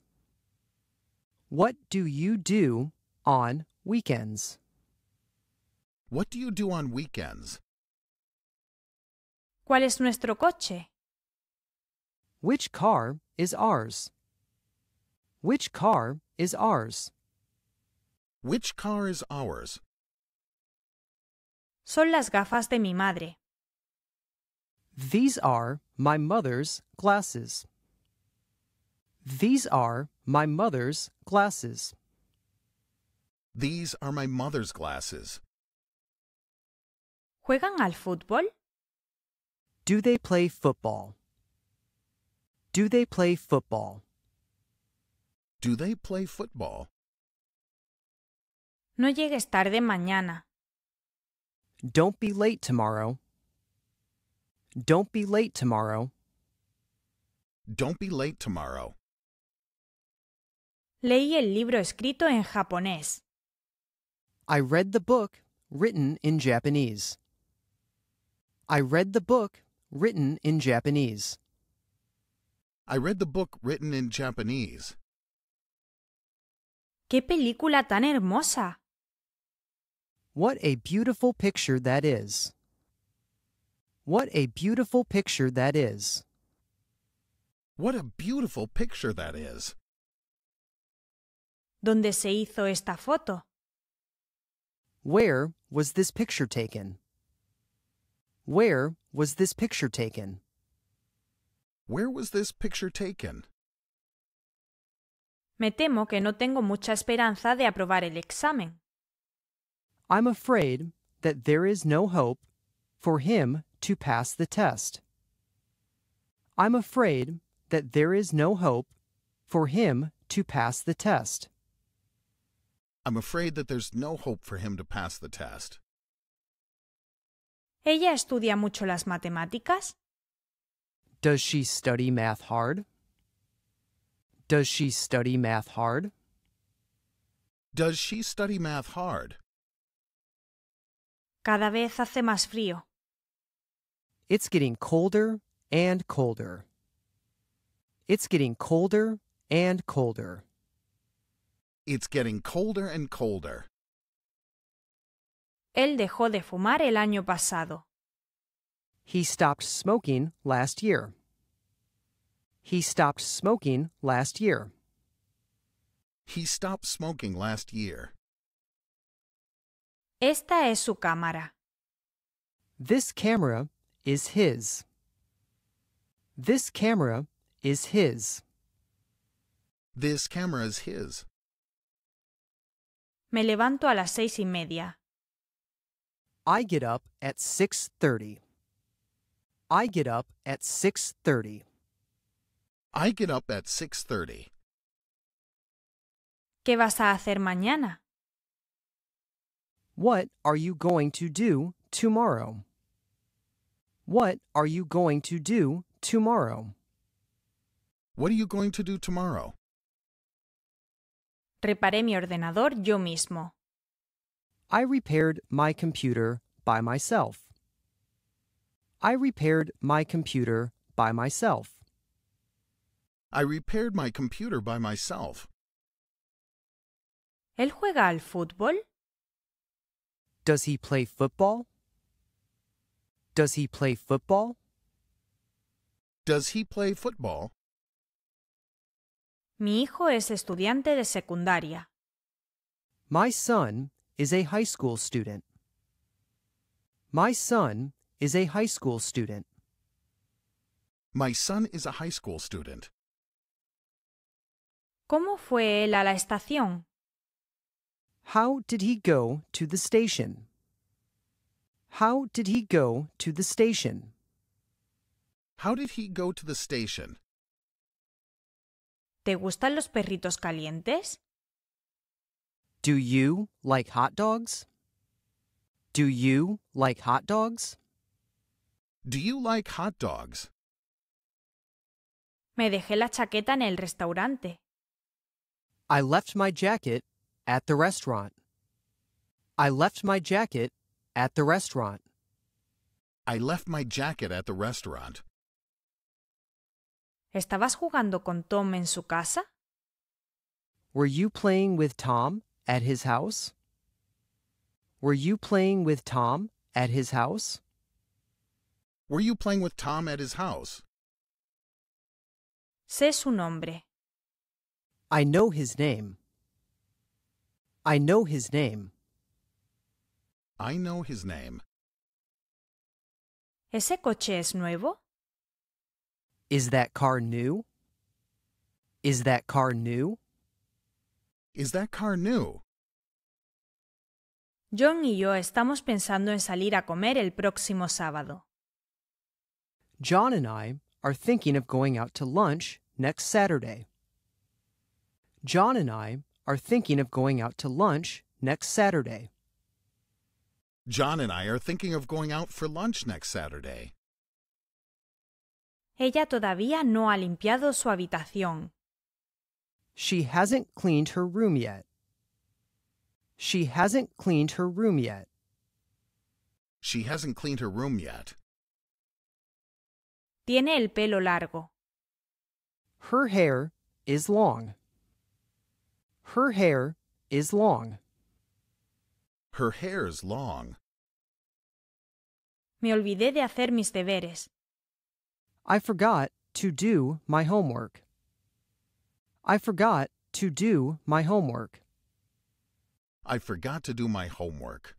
What do you do on weekends? What do you do on weekends? ¿Cuál es nuestro coche? Which car is ours? Which car is ours? Which car is ours? Son las gafas de mi madre. These are my mother's glasses. These are my mother's glasses. These are my mother's glasses. ¿Juegan al fútbol? Do they play football? Do they play football? Do they play football? No llegues tarde mañana. Don't be late tomorrow. Don't be late tomorrow. Don't be late tomorrow. Leí el libro escrito en japonés. I read the book written in Japanese. I read the book written in Japanese. I read the book written in Japanese. ¡Qué película tan hermosa! What a beautiful picture that is. What a beautiful picture that is. What a beautiful picture that is. ¿Dónde se hizo esta foto? Where was this picture taken? Where was this picture taken? Where was this picture taken? Me temo que no tengo mucha esperanza de aprobar el examen. I'm afraid that there is no hope for him to pass the test. I'm afraid that there is no hope for him to pass the test. I'm afraid that there's no hope for him to pass the test. ¿Ella estudia mucho las matemáticas? Does she study math hard? Does she study math hard? Does she study math hard? Cada vez hace más frío. It's getting colder and colder. It's getting colder and colder. It's getting colder and colder. Él dejó de fumar el año pasado. He stopped smoking last year. He stopped smoking last year. He stopped smoking last year. Esta es su cámara. This camera is his. This camera is his. This camera is his. Me levanto a las seis y media. I get up at 6.30. I get up at 6.30. I get up at 6:30. ¿Qué vas a hacer mañana? What are you going to do tomorrow? What are you going to do tomorrow? What are you going to do tomorrow? Reparé mi ordenador yo mismo. I repaired my computer by myself. I repaired my computer by myself. I repaired my computer by myself. ¿Él juega al fútbol? Does he play football? Does he play football? Does he play football? Mi hijo es estudiante de secundaria. My son is a high school student. My son is a high school student. My son is a high school student. ¿Cómo fue él a la estación? How did he go to the station? How did he go to the station? How did he go to the station? ¿Te gustan los perritos calientes? Do you like hot dogs? Do you like hot dogs? Do you like hot dogs? Me dejé la chaqueta en el restaurante. I left my jacket at the restaurant. I left my jacket at the restaurant. I left my jacket at the restaurant. ¿Estabas jugando con Tom en su casa? Were you playing with Tom at his house? Were you playing with Tom at his house? Were you playing with Tom at his house? Sé su nombre. I know his name. I know his name. I know his name. ¿Ese coche es nuevo? Is that car new? Is that car new? Is that car new? John y yo estamos pensando en salir a comer el próximo sábado. John and I are thinking of going out to lunch next Saturday. John and I are thinking of going out to lunch next Saturday. John and I are thinking of going out for lunch next Saturday. Ella todavía no ha limpiado su habitación. She hasn't cleaned her room yet. She hasn't cleaned her room yet. She hasn't cleaned her room yet. Tiene el pelo largo. Her hair is long. Her hair is long. Her hair is long. Me olvidé de hacer mis deberes. I forgot to do my homework. I forgot to do my homework. I forgot to do my homework.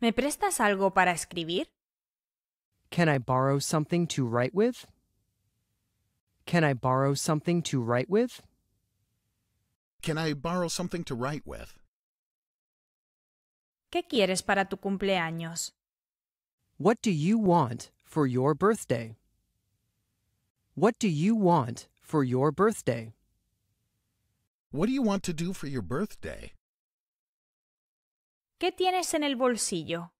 ¿Me prestas algo para escribir? Can I borrow something to write with? Can I borrow something to write with? Can I borrow something to write with? ¿Qué quieres para tu cumpleaños? What do you want for your birthday? What do you want for your birthday? What do you want to do for your birthday? ¿Qué tienes en el bolsillo?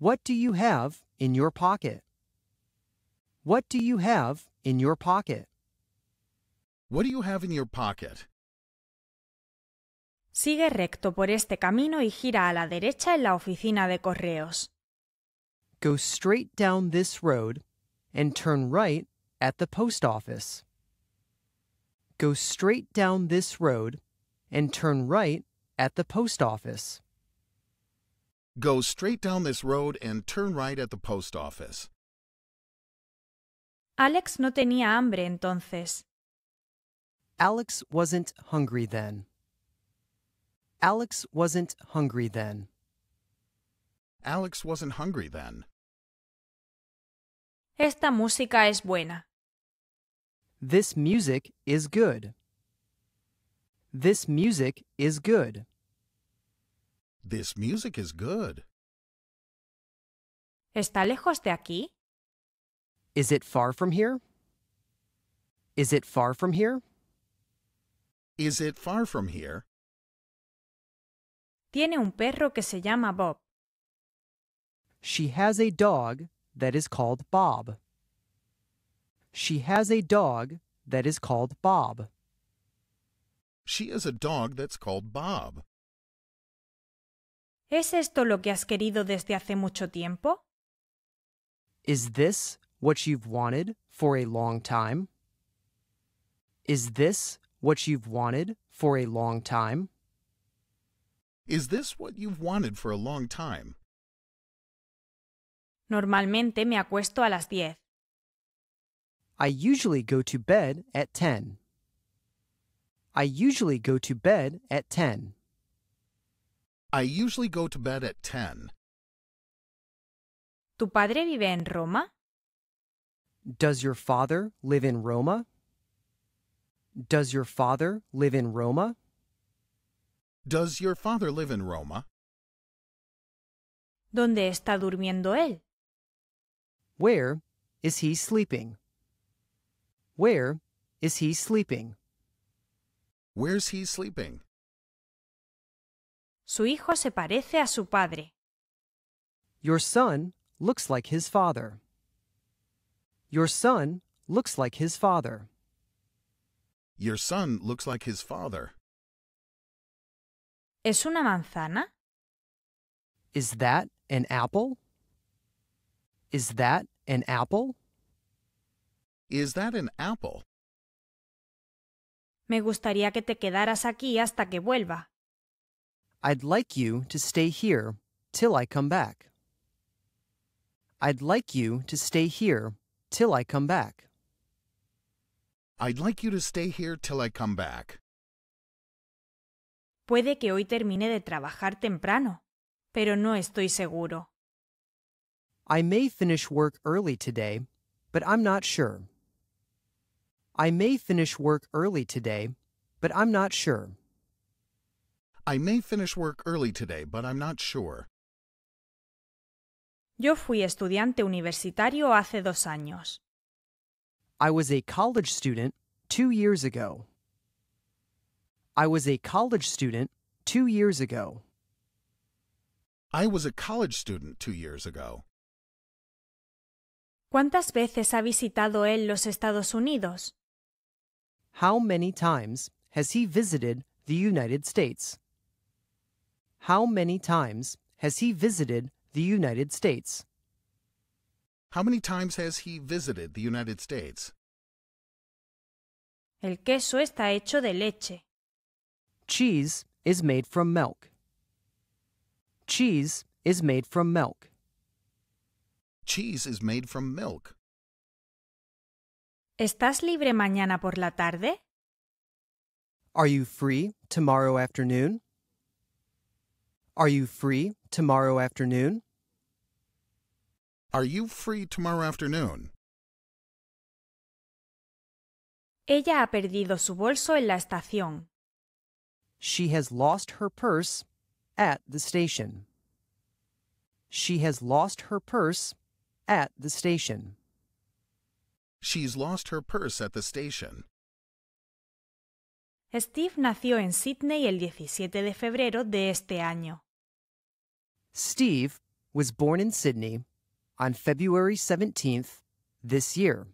What do you have in your pocket? What do you have in your pocket? What do you have in your pocket? Sigue recto por este camino y gira a la derecha en la oficina de correos. Go straight down this road and turn right at the post office. Go straight down this road and turn right at the post office. Go straight down this road and turn right at the post office. Alex no tenía hambre entonces. Alex wasn't hungry then. Alex wasn't hungry then. Alex wasn't hungry then. Esta música es buena. This music is good. This music is good. This music is good. ¿Está lejos de aquí? Is it far from here? Is it far from here? Is it far from here? Tiene un perro que se llama Bob. She has a dog that is called Bob. She has a dog that is called Bob. She has a dog that's called Bob. ¿Es esto lo que has querido desde hace mucho tiempo? Is this what you've wanted for a long time? Is this what you've wanted for a long time? Is this what you've wanted for a long time? Normalmente me acuesto a las 10. I usually go to bed at 10. I usually go to bed at 10. I usually go to bed at 10. ¿Tu padre vive en Roma? Does your father live in Roma? Does your father live in Roma? Does your father live in Roma? ¿Dónde está durmiendo él? Where is he sleeping? Where is he sleeping? Where's he sleeping? Su hijo se parece a su padre. Your son looks like his father. Your son looks like his father. Your son looks like his father. ¿Es una manzana? Is that an apple? Is that an apple? Is that an apple? Me gustaría que te quedaras aquí hasta que vuelva. I'd like you to stay here till I come back. I'd like you to stay here till I come back. I'd like you to stay here till I come back. Puede que hoy termine de trabajar temprano, pero no estoy seguro. I may finish work early today, but I'm not sure. I may finish work early today, but I'm not sure. I may finish work early today, but I'm not sure. Yo fui estudiante universitario hace dos años. I was a college student two years ago. I was a college student two years ago. I was a college student two years ago. ¿Cuántas veces ha visitado él los Estados Unidos? How many times has he visited the United States? How many times has he visited the United States? How many times has he visited the United States? El queso está hecho de leche. Cheese is made from milk. Cheese is made from milk. Cheese is made from milk. ¿Estás libre mañana por la tarde? Are you free tomorrow afternoon? Are you free tomorrow afternoon? Are you free tomorrow afternoon? Ella ha perdido su bolso en la estación. She has lost her purse at the station. She has lost her purse at the station. She's lost her purse at the station. Steve nació en Sydney el 17 de febrero de este año. Steve was born in Sydney on February 17th this year.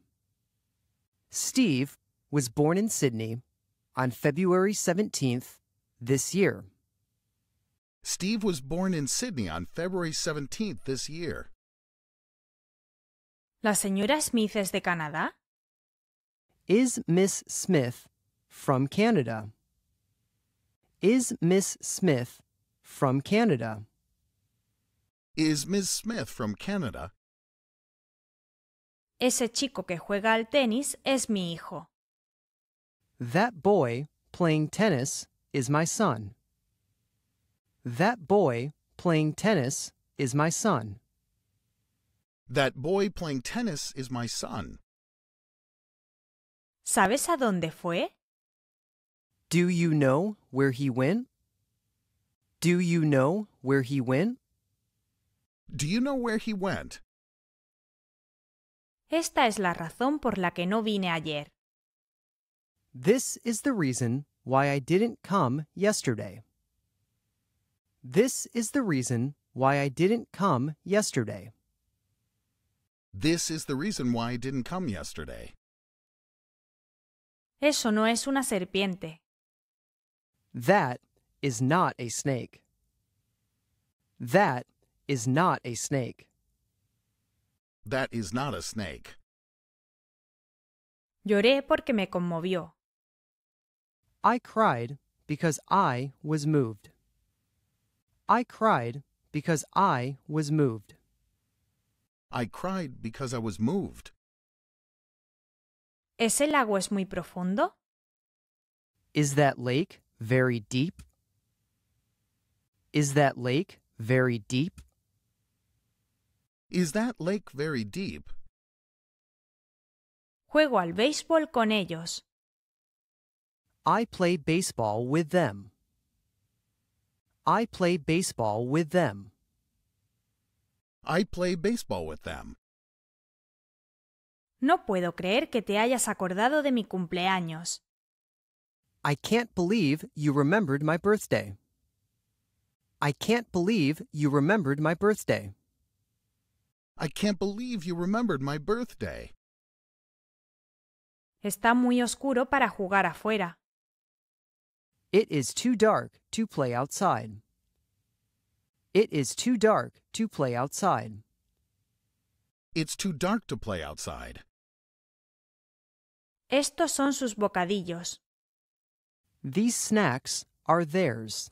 Steve was born in Sydney on February 17th this year. Steve was born in Sydney on February 17th this year. La señora Smith es de Canadá? Is Miss Smith from Canada? Is Miss Smith from Canada? Is Miss Smith from Canada? Ese chico que juega al tenis es mi hijo. That boy playing tennis is my son. That boy playing tennis is my son. That boy playing tennis is my son. ¿Sabes a dónde fue? Do you know where he went? Do you know where he went? Do you know where he went? Esta es la razón por la que no vine ayer. This is the reason why I didn't come yesterday. This is the reason why I didn't come yesterday. This is the reason why I didn't come yesterday. Eso no es una serpiente. That is not a snake. That is not a snake. That is not a snake. Lloré porque me conmovió. I cried because I was moved. I cried because I was moved. I cried because I was moved. ¿Ese lago es muy profundo? Is that lake very deep? Is that lake very deep? Is that lake very deep? Juego al béisbol con ellos. I play baseball with them. I play baseball with them. I play baseball with them. No puedo creer que te hayas acordado de mi cumpleaños. I can't believe you remembered my birthday. I can't believe you remembered my birthday. I can't believe you remembered my birthday. Está muy oscuro para jugar afuera. It is too dark to play outside. It is too dark to play outside. It's too dark to play outside. Estos son sus bocadillos. These snacks are theirs.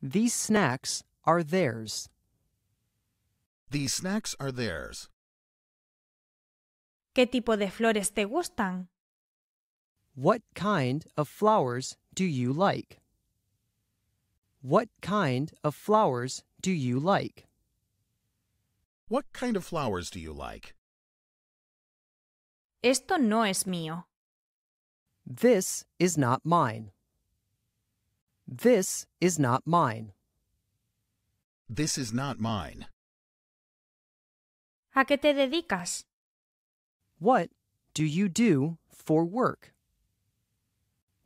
These snacks are theirs. These snacks are theirs. ¿Qué tipo de flores te gustan? What kind of flowers do you like? What kind of flowers do you like? What kind of flowers do you like? Esto no es mío. This is not mine. This is not mine. This is not mine. ¿A qué te dedicas? What do you do for work?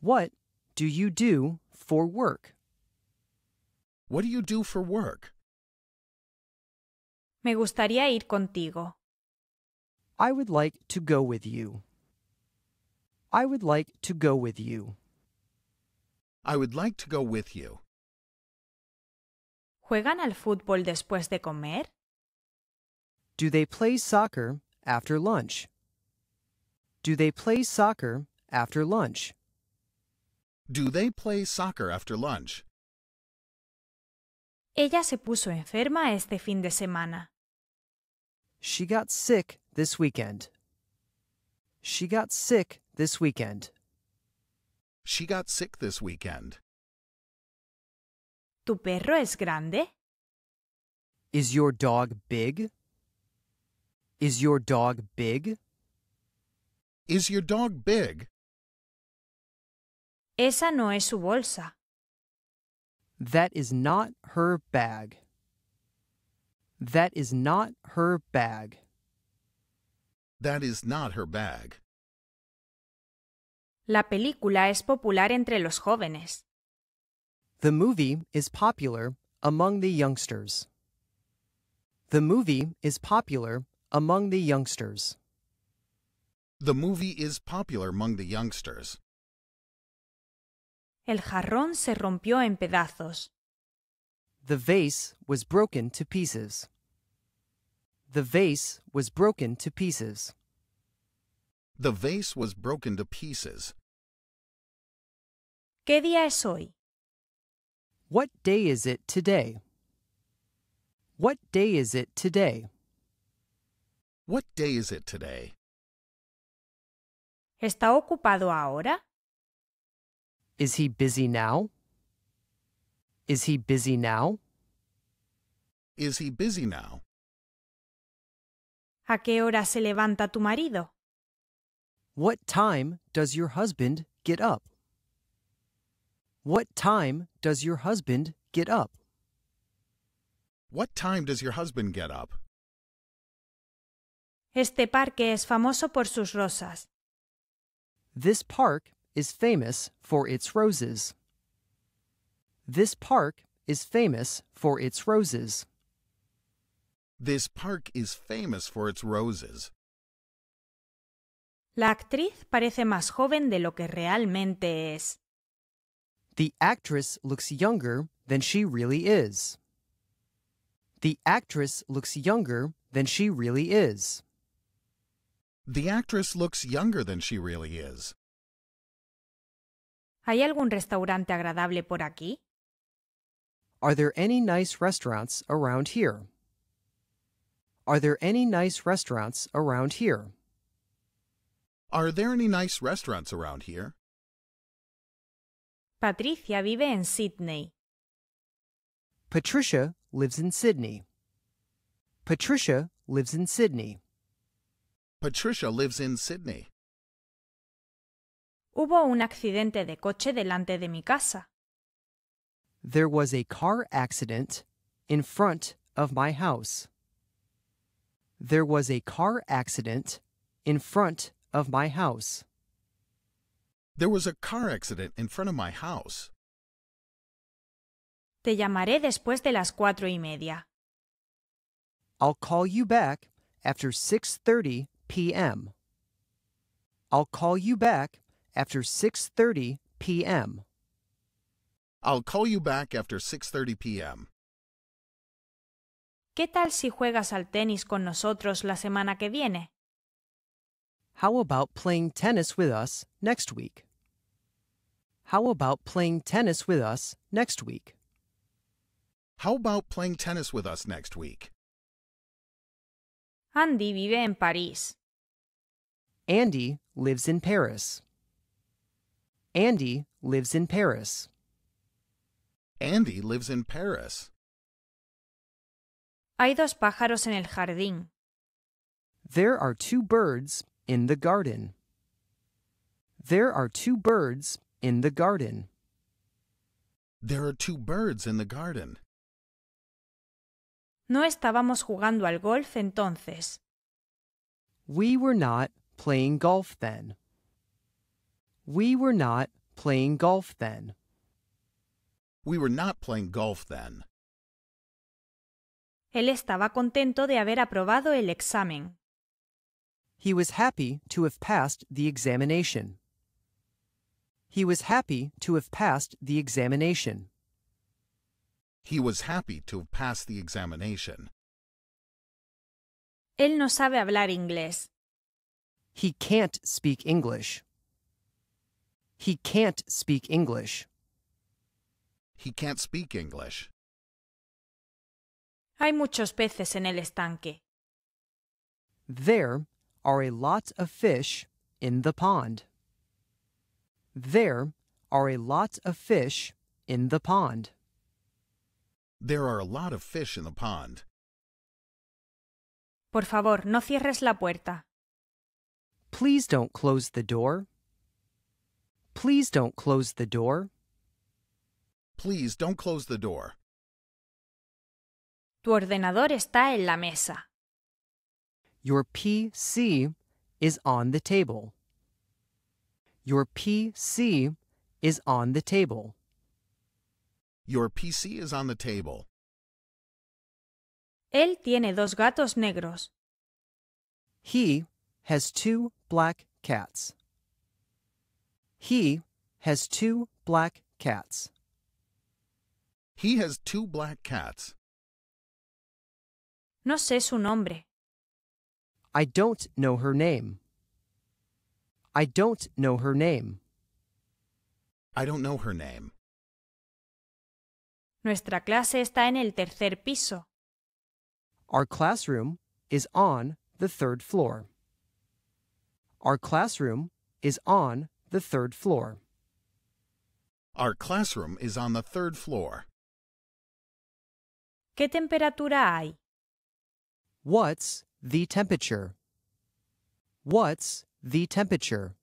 What do you do for work? What do you do for work? Me gustaría ir contigo. I would like to go with you. I would like to go with you. I would like to go with you. ¿Juegan al fútbol después de comer? Do they play soccer after lunch? Do they play soccer after lunch? Do they play soccer after lunch? Ella se puso enferma este fin de semana. She got sick this weekend. She got sick this weekend. She got sick this weekend. ¿Tu perro es grande? Is your dog big? Is your dog big? Is your dog big? Esa no es su bolsa. That is not her bag. That is not her bag. That is not her bag. La película es popular entre los jóvenes. The movie is popular among the youngsters. The movie is popular among the youngsters. The movie is popular among the youngsters. El jarrón se rompió en pedazos. The vase was broken to pieces. The vase was broken to pieces. The vase was broken to pieces. ¿Qué día es hoy? What day is it today? What day is it today? What day is it today? ¿Está ocupado ahora? Is he busy now? Is he busy now? Is he busy now? ¿A qué hora se levanta tu marido? What time does your husband get up? What time does your husband get up? What time does your husband get up? Este parque es famoso por sus rosas. This park is famous for its roses. This park is famous for its roses. This park is famous for its roses. La actriz parece más joven de lo que realmente es. The actress looks younger than she really is. The actress looks younger than she really is. The actress looks younger than she really is. ¿Hay algún restaurante agradable por aquí? Are there any nice restaurants around here? Are there any nice restaurants around here? Are there any nice restaurants around here? Patricia vive en Sydney. Patricia lives in Sydney. Patricia lives in Sydney. Patricia lives in Sydney. Hubo un accidente de coche delante de mi casa. There was a car accident in front of my house. There was a car accident in front of my house. There was a car accident in front of my house. Te llamaré después de las cuatro y media. I'll call you back after 6:30 p.m. I'll call you back after 6:30 p.m. I'll call you back after 6:30 p.m. ¿Qué tal si juegas al tenis con nosotros la semana que viene? How about playing tennis with us next week? How about playing tennis with us next week? How about playing tennis with us next week? Andy vive en París. Andy lives in Paris. Andy lives in Paris. Andy lives in Paris. Hay dos pájaros en el jardín. There are two birds in the garden. There are two birds in the garden. There are two birds in the garden. No estábamos jugando al golf entonces. We were not playing golf then. We were not playing golf then. We were not playing golf then. Él estaba contento de haber aprobado el examen. He was happy to have passed the examination. He was happy to have passed the examination. He was happy to have passed the examination. Él no sabe hablar inglés. He can't speak English. He can't speak English. He can't speak English. Hay muchos peces en el estanque. There are a lot of fish in the pond. There are a lot of fish in the pond. There are a lot of fish in the pond. Por favor, no cierres la puerta. Please don't close the door. Please don't close the door. Please don't close the door. Tu ordenador está en la mesa. Your PC is on the table. Your PC is on the table. Your PC is on the table. Él tiene dos gatos negros. He has two black cats. He has two black cats. He has two black cats. No sé su nombre. I don't know her name. I don't know her name. I don't know her name. Nuestra clase está en el tercer piso. Our classroom is on the third floor. Our classroom is on the third floor. Our classroom is on the third floor. ¿Qué temperatura hay? What's the temperature? What's the temperature?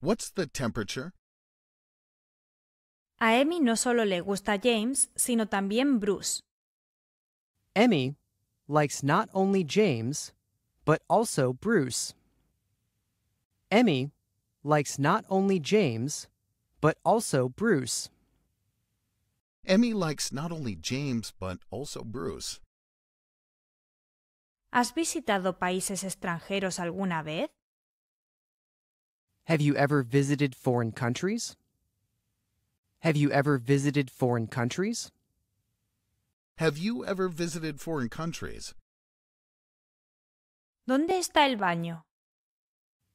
What's the temperature? A Emmy no solo le gusta James, sino también Bruce. Emmy likes not only James, but also Bruce. Emmy likes not only James, but also Bruce. Emmy likes not only James, but also Bruce. ¿Has visitado países extranjeros alguna vez? Have you ever visited foreign countries? Have you ever visited foreign countries? Have you ever visited foreign countries? ¿Dónde está el baño?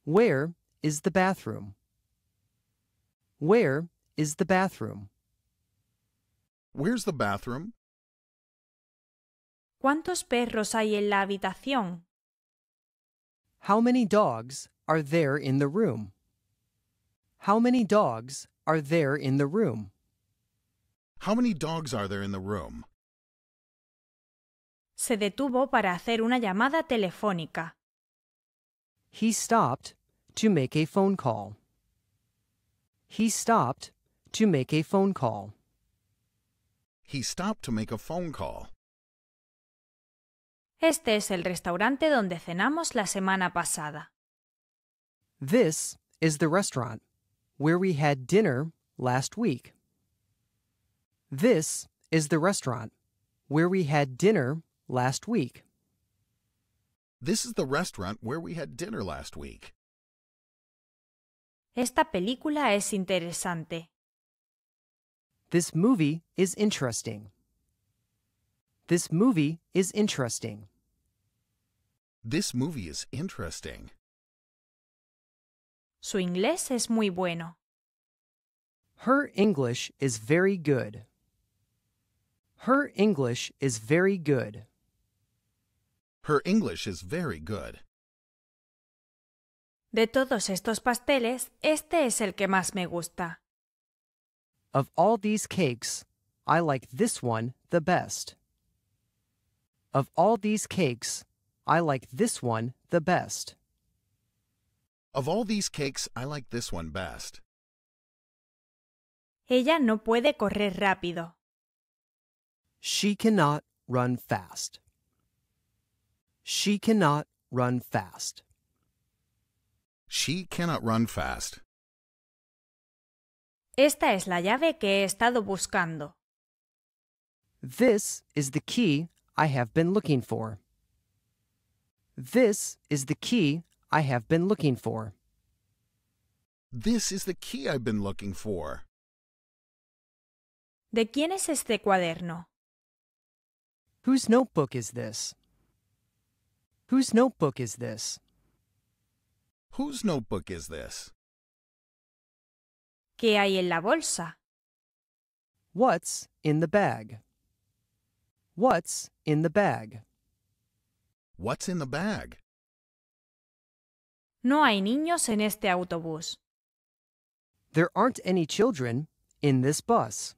Where is the bathroom? Where is the bathroom? Where's the bathroom? ¿Cuántos perros hay en la habitación? How many dogs are there in the room? How many dogs are there in the room? How many dogs are there in the room? Se detuvo para hacer una llamada telefónica. He stopped to make a phone call. He stopped to make a phone call. He stopped to make a phone call. Este es el restaurante donde cenamos la semana pasada. This is the restaurant where we had dinner last week. This is the restaurant where we had dinner last week. This is the restaurant where we had dinner last week. Esta película es interesante. This movie is interesting. This movie is interesting. This movie is interesting. Su inglés es muy bueno. Her English is very good. Her English is very good. Her English is very good. De todos estos pasteles, este es el que más me gusta. Of all these cakes, I like this one the best. Of all these cakes, I like this one the best. Of all these cakes, I like this one best. Ella no puede correr rápido. She cannot run fast. She cannot run fast. She cannot run fast. Esta es la llave que he estado buscando. This is the key I have been looking for. This is the key I have been looking for. This is the key I've been looking for. ¿De quién es este cuaderno? Whose notebook is this? Whose notebook is this? Whose notebook is this? ¿Qué hay en la bolsa? What's in the bag? What's in the bag? What's in the bag? No hay niños en este autobús. There aren't any children in this bus.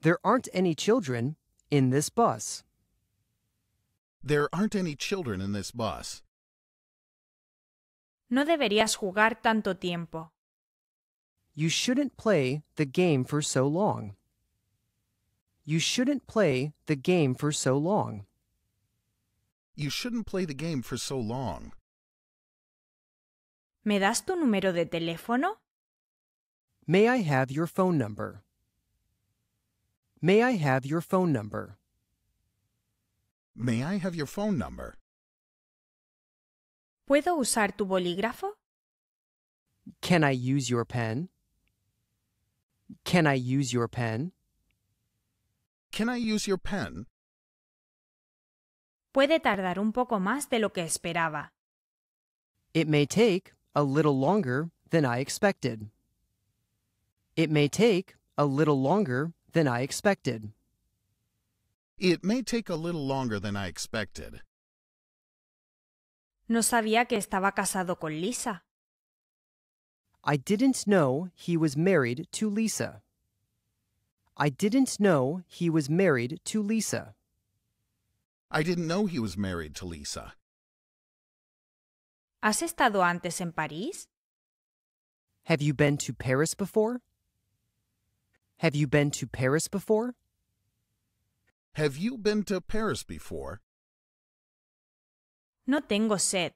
There aren't any children in this bus. There aren't any children in this bus. No deberías jugar tanto tiempo. You shouldn't play the game for so long. You shouldn't play the game for so long. You shouldn't play the game for so long. ¿Me das tu número de teléfono? May I have your phone number? May I have your phone number? May I have your phone number? ¿Puedo usar tu bolígrafo? Can I use your pen? Can I use your pen? Can I use your pen? Puede tardar un poco más de lo que esperaba. It may take a little longer than I expected. It may take a little longer than I expected. It may take a little longer than I expected. No sabía que estaba casado con Lisa. I didn't know he was married to Lisa. I didn't know he was married to Lisa. I didn't know he was married to Lisa. ¿Has estado antes en París? Have you been to Paris before? Have you been to Paris before? Have you been to Paris before? No tengo sed.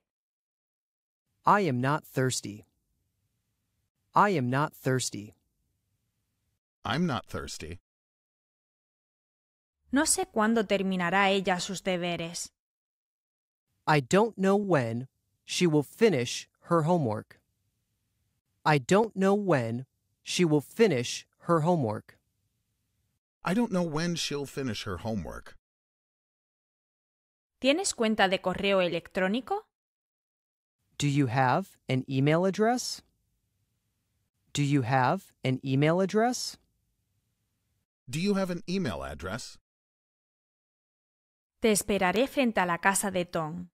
I am not thirsty. I am not thirsty. I'm not thirsty. No sé cuándo terminará ella sus deberes. I don't know when she will finish her homework. I don't know when she will finish her homework. I don't know when she'll finish her homework. ¿Tienes cuenta de correo electrónico? Do you have an email address? Do you have an email address? Do you have an email address? Te esperaré frente a la casa de Tom.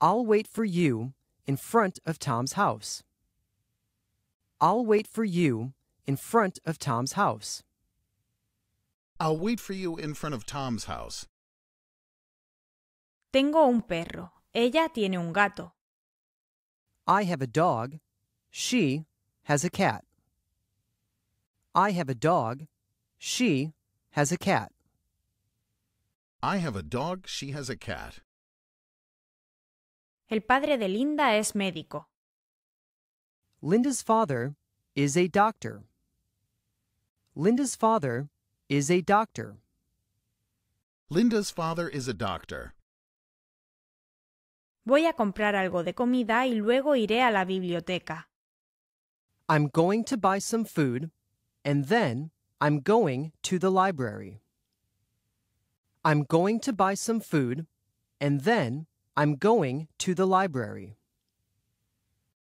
I'll wait for you in front of Tom's house. I'll wait for you in front of Tom's house. I'll wait for you in front of Tom's house. Tengo un perro. Ella tiene un gato. I have a dog. She has a cat. I have a dog. She has a cat. I have a dog. She has a cat. El padre de Linda es médico. Linda's father is a doctor. Linda's father is a doctor. Linda's father is a doctor. Voy a comprar algo de comida y luego iré a la biblioteca. I'm going to buy some food and then I'm going to the library. I'm going to buy some food and then I'm going to the library.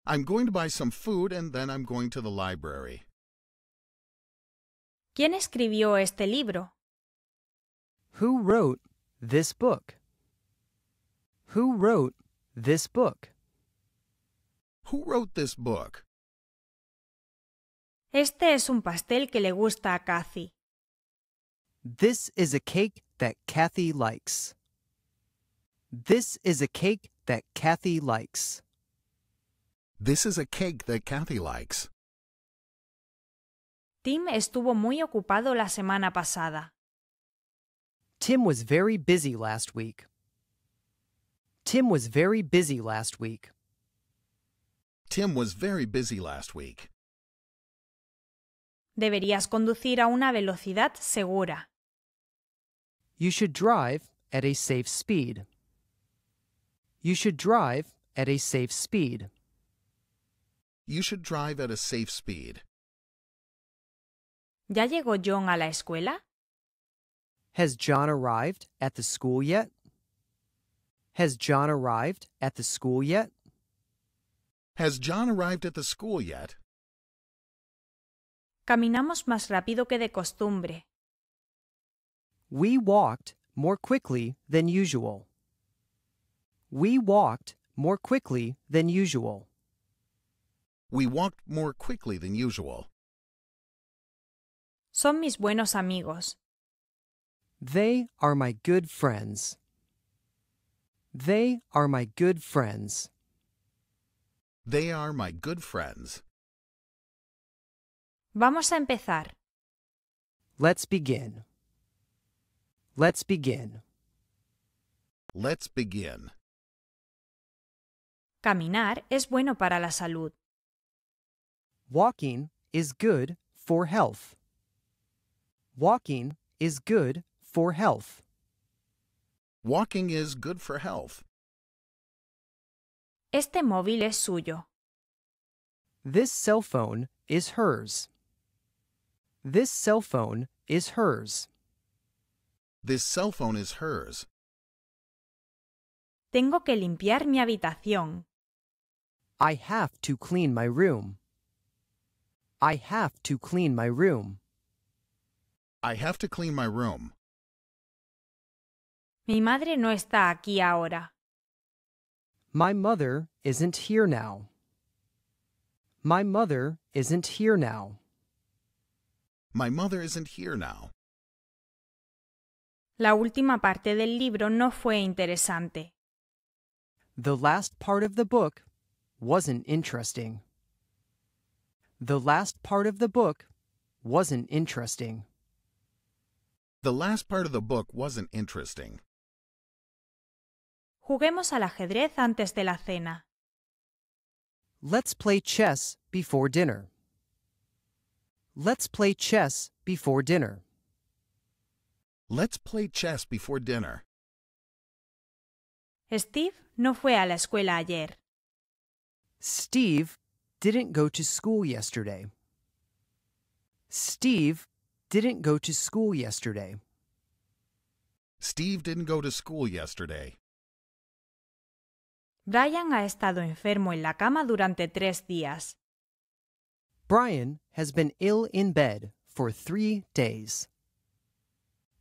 I'm going to buy some food and then I'm going to the library. ¿Quién escribió este libro? Who wrote this book? Who wrote this book? Who wrote this book? Este es un pastel que le gusta a Kathy. This is a cake that Kathy likes. This is a cake that Kathy likes. This is a cake that Kathy likes. Tim estuvo muy ocupado la semana pasada. Tim was very busy last week. Tim was very busy last week. Tim was very busy last week. Deberías conducir a una velocidad segura. You should drive at a safe speed. You should drive at a safe speed. You should drive at a safe speed. ¿Ya llegó John a la escuela? Has John arrived at the school yet? Has John arrived at the school yet? Has John arrived at the school yet? Caminamos más rápido que de costumbre. We walked more quickly than usual. We walked more quickly than usual. We walked more quickly than usual. Son mis buenos amigos. They are my good friends. They are my good friends. They are my good friends. Vamos a empezar. Let's begin. Let's begin. Let's begin. Caminar es bueno para la salud. Walking is good for health. Walking is good for health. Walking is good for health. Este móvil es suyo. This cell phone is hers. This cell phone is hers. This cell phone is hers. Tengo que limpiar mi habitación. I have to clean my room. I have to clean my room. I have to clean my room. Mi madre no está aquí ahora. My mother isn't here now. My mother isn't here now. My mother isn't here now. La última parte del libro no fue interesante. The last part of the book wasn't interesting. The last part of the book wasn't interesting. The last part of the book wasn't interesting. Juguemos al ajedrez antes de la cena. Let's play chess before dinner. Let's play chess before dinner. Let's play chess before dinner. Steve no fue a la escuela ayer. Steve didn't go to school yesterday. Steve didn't go to school yesterday. Steve didn't go to school yesterday. Brian ha estado enfermo en la cama durante tres días. Brian has been ill in bed for three days.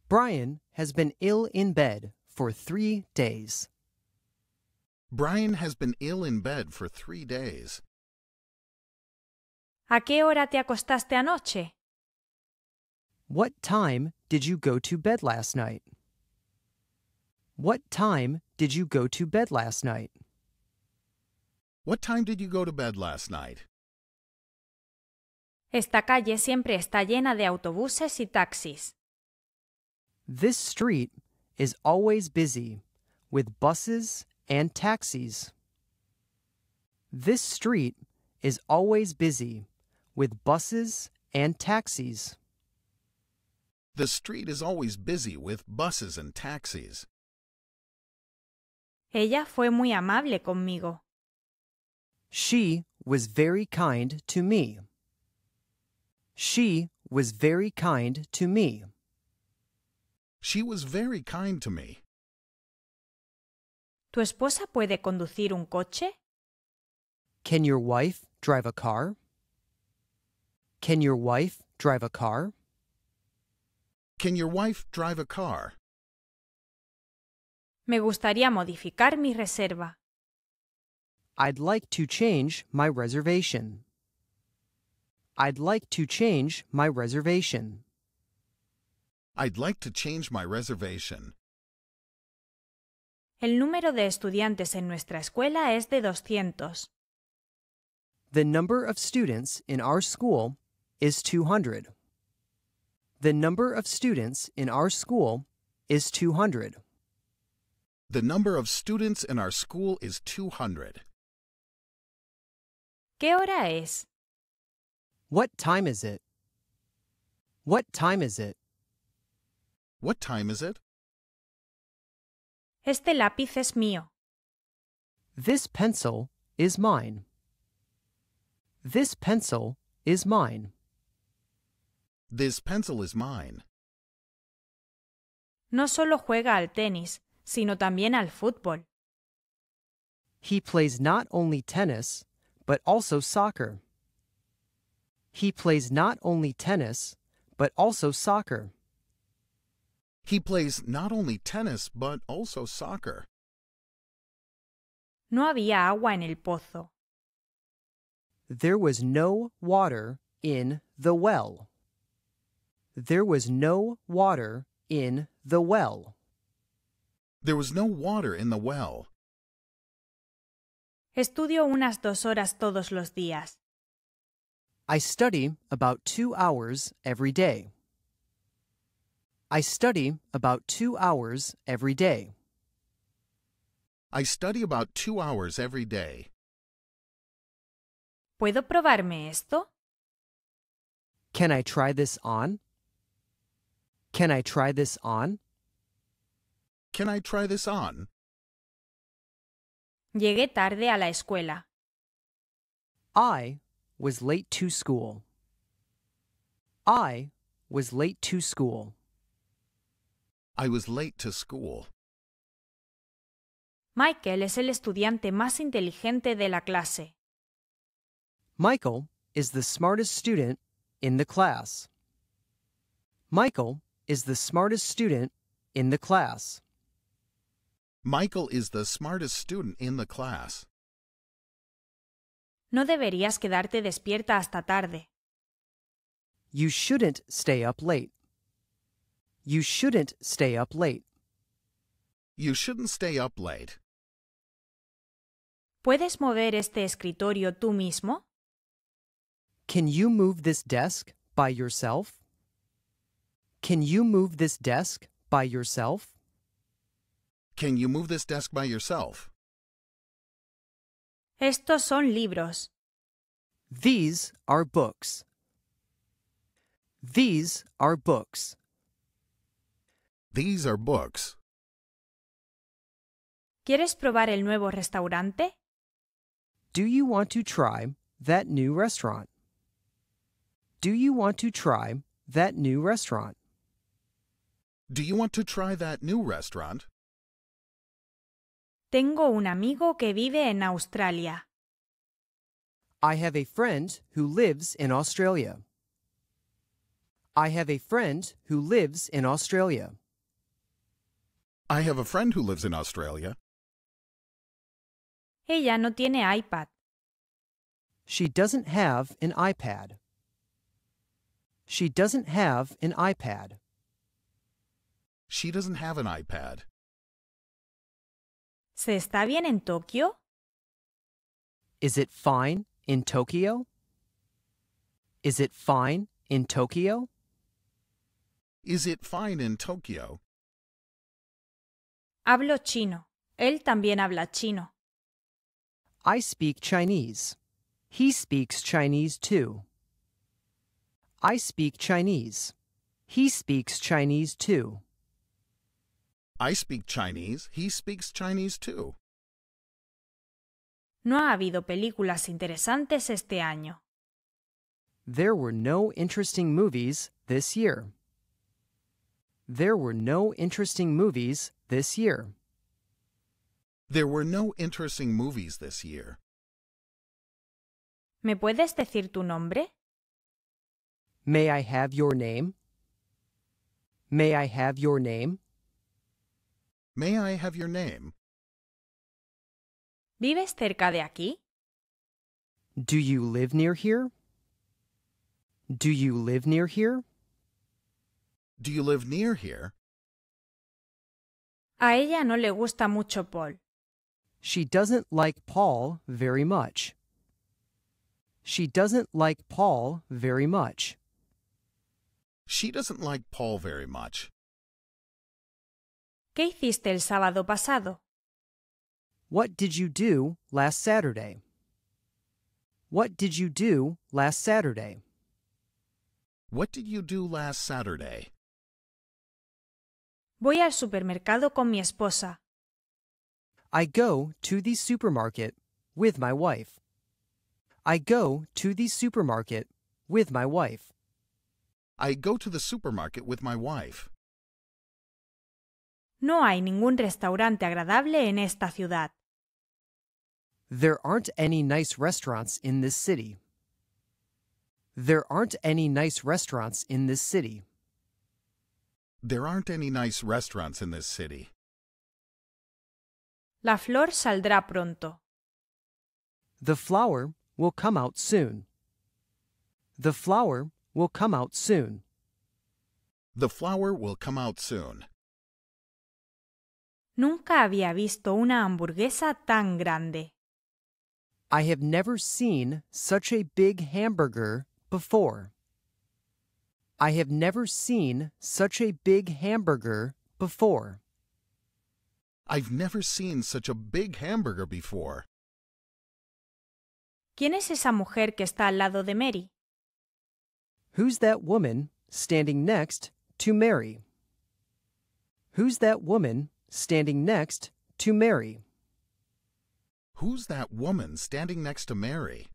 Brian has been ill in bed for three days. Brian has been ill in bed for three days. ¿A qué hora te acostaste anoche? What time did you go to bed last night? What time did you go to bed last night? What time did you go to bed last night? Esta calle siempre está llena de autobuses y taxis. This street is always busy with buses and taxis. This street is always busy with buses and taxis. The street is always busy with buses and taxis. Ella fue muy amable conmigo. She was very kind to me. She was very kind to me. She was very kind to me. ¿Tu esposa puede conducir un coche? Can your wife drive a car? Can your wife drive a car? Can your wife drive a car? Me gustaría modificar mi reserva. I'd like to change my reservation. I'd like to change my reservation. I'd like to change my reservation. El número de estudiantes en nuestra escuela es de 200. The number of students in our school is 200. The number of students in our school is 200. The number of students in our school is 200. ¿Qué hora es? What time is it? What time is it? What time is it? Este lápiz es mío. This pencil is mine. This pencil is mine. This pencil is mine. No solo juega al tenis, sino también al fútbol. He plays not only tennis, but also soccer. He plays not only tennis, but also soccer. He plays not only tennis, but also soccer. No había agua en el pozo. There was no water in the well. There was no water in the well. There was no water in the well. Estudio unas dos horas todos los días. I study about two hours every day. I study about two hours every day. I study about two hours every day. ¿Puedo probarme esto? Can I try this on? Can I try this on? Can I try this on? Llegué tarde a la escuela. I was late to school. I was late to school. I was late to school. Michael es el estudiante más inteligente de la clase. Michael is the smartest student in the class. Michael is the smartest student in the class. Michael is the smartest student in the class. No deberías quedarte despierta hasta tarde. You shouldn't stay up late. You shouldn't stay up late. You shouldn't stay up late. ¿Puedes mover este escritorio tú mismo? Can you move this desk by yourself? Can you move this desk by yourself? Can you move this desk by yourself? Estos son libros. These are books. These are books. These are books. ¿Quieres probar el nuevo restaurante? Do you want to try that new restaurant? Do you want to try that new restaurant? Do you want to try that new restaurant? Tengo un amigo que vive en Australia. I have a friend who lives in Australia. I have a friend who lives in Australia. I have a friend who lives in Australia. Ella no tiene iPad. She doesn't have an iPad. She doesn't have an iPad. She doesn't have an iPad. ¿Se está bien en Tokio? Is it fine in Tokyo? Is it fine in Tokyo? Is it fine in Tokyo? Hablo chino. Él también habla chino. I speak Chinese. He speaks Chinese too. I speak Chinese. He speaks Chinese too. I speak Chinese, he speaks Chinese too. No ha habido películas interesantes este año. There were no interesting movies this year. There were no interesting movies this year. There were no interesting movies this year. ¿Me puedes decir tu nombre? May I have your name? May I have your name? May I have your name? ¿Vives cerca de aquí? Do you live near here? Do you live near here? Do you live near here? A ella no le gusta mucho Paul. She doesn't like Paul very much. She doesn't like Paul very much. She doesn't like Paul very much. ¿Qué hiciste el sábado pasado? What did you do last Saturday? What did you do last Saturday? What did you do last Saturday? Voy al supermercado con mi esposa. I go to the supermarket with my wife. I go to the supermarket with my wife. I go to the supermarket with my wife. No hay ningún restaurante agradable en esta ciudad. There aren't any nice restaurants in this city. There aren't any nice restaurants in this city. There aren't any nice restaurants in this city. La flor saldrá pronto. The flower will come out soon. The flower will come out soon. The flower will come out soon. Nunca había visto una hamburguesa tan grande. I have never seen such a big hamburger before. I have never seen such a big hamburger before. I've never seen such a big hamburger before. ¿Quién es esa mujer que está al lado de Mary? Who's that woman standing next to Mary? Who's that woman standing next to Mary. Who's that woman standing next to Mary?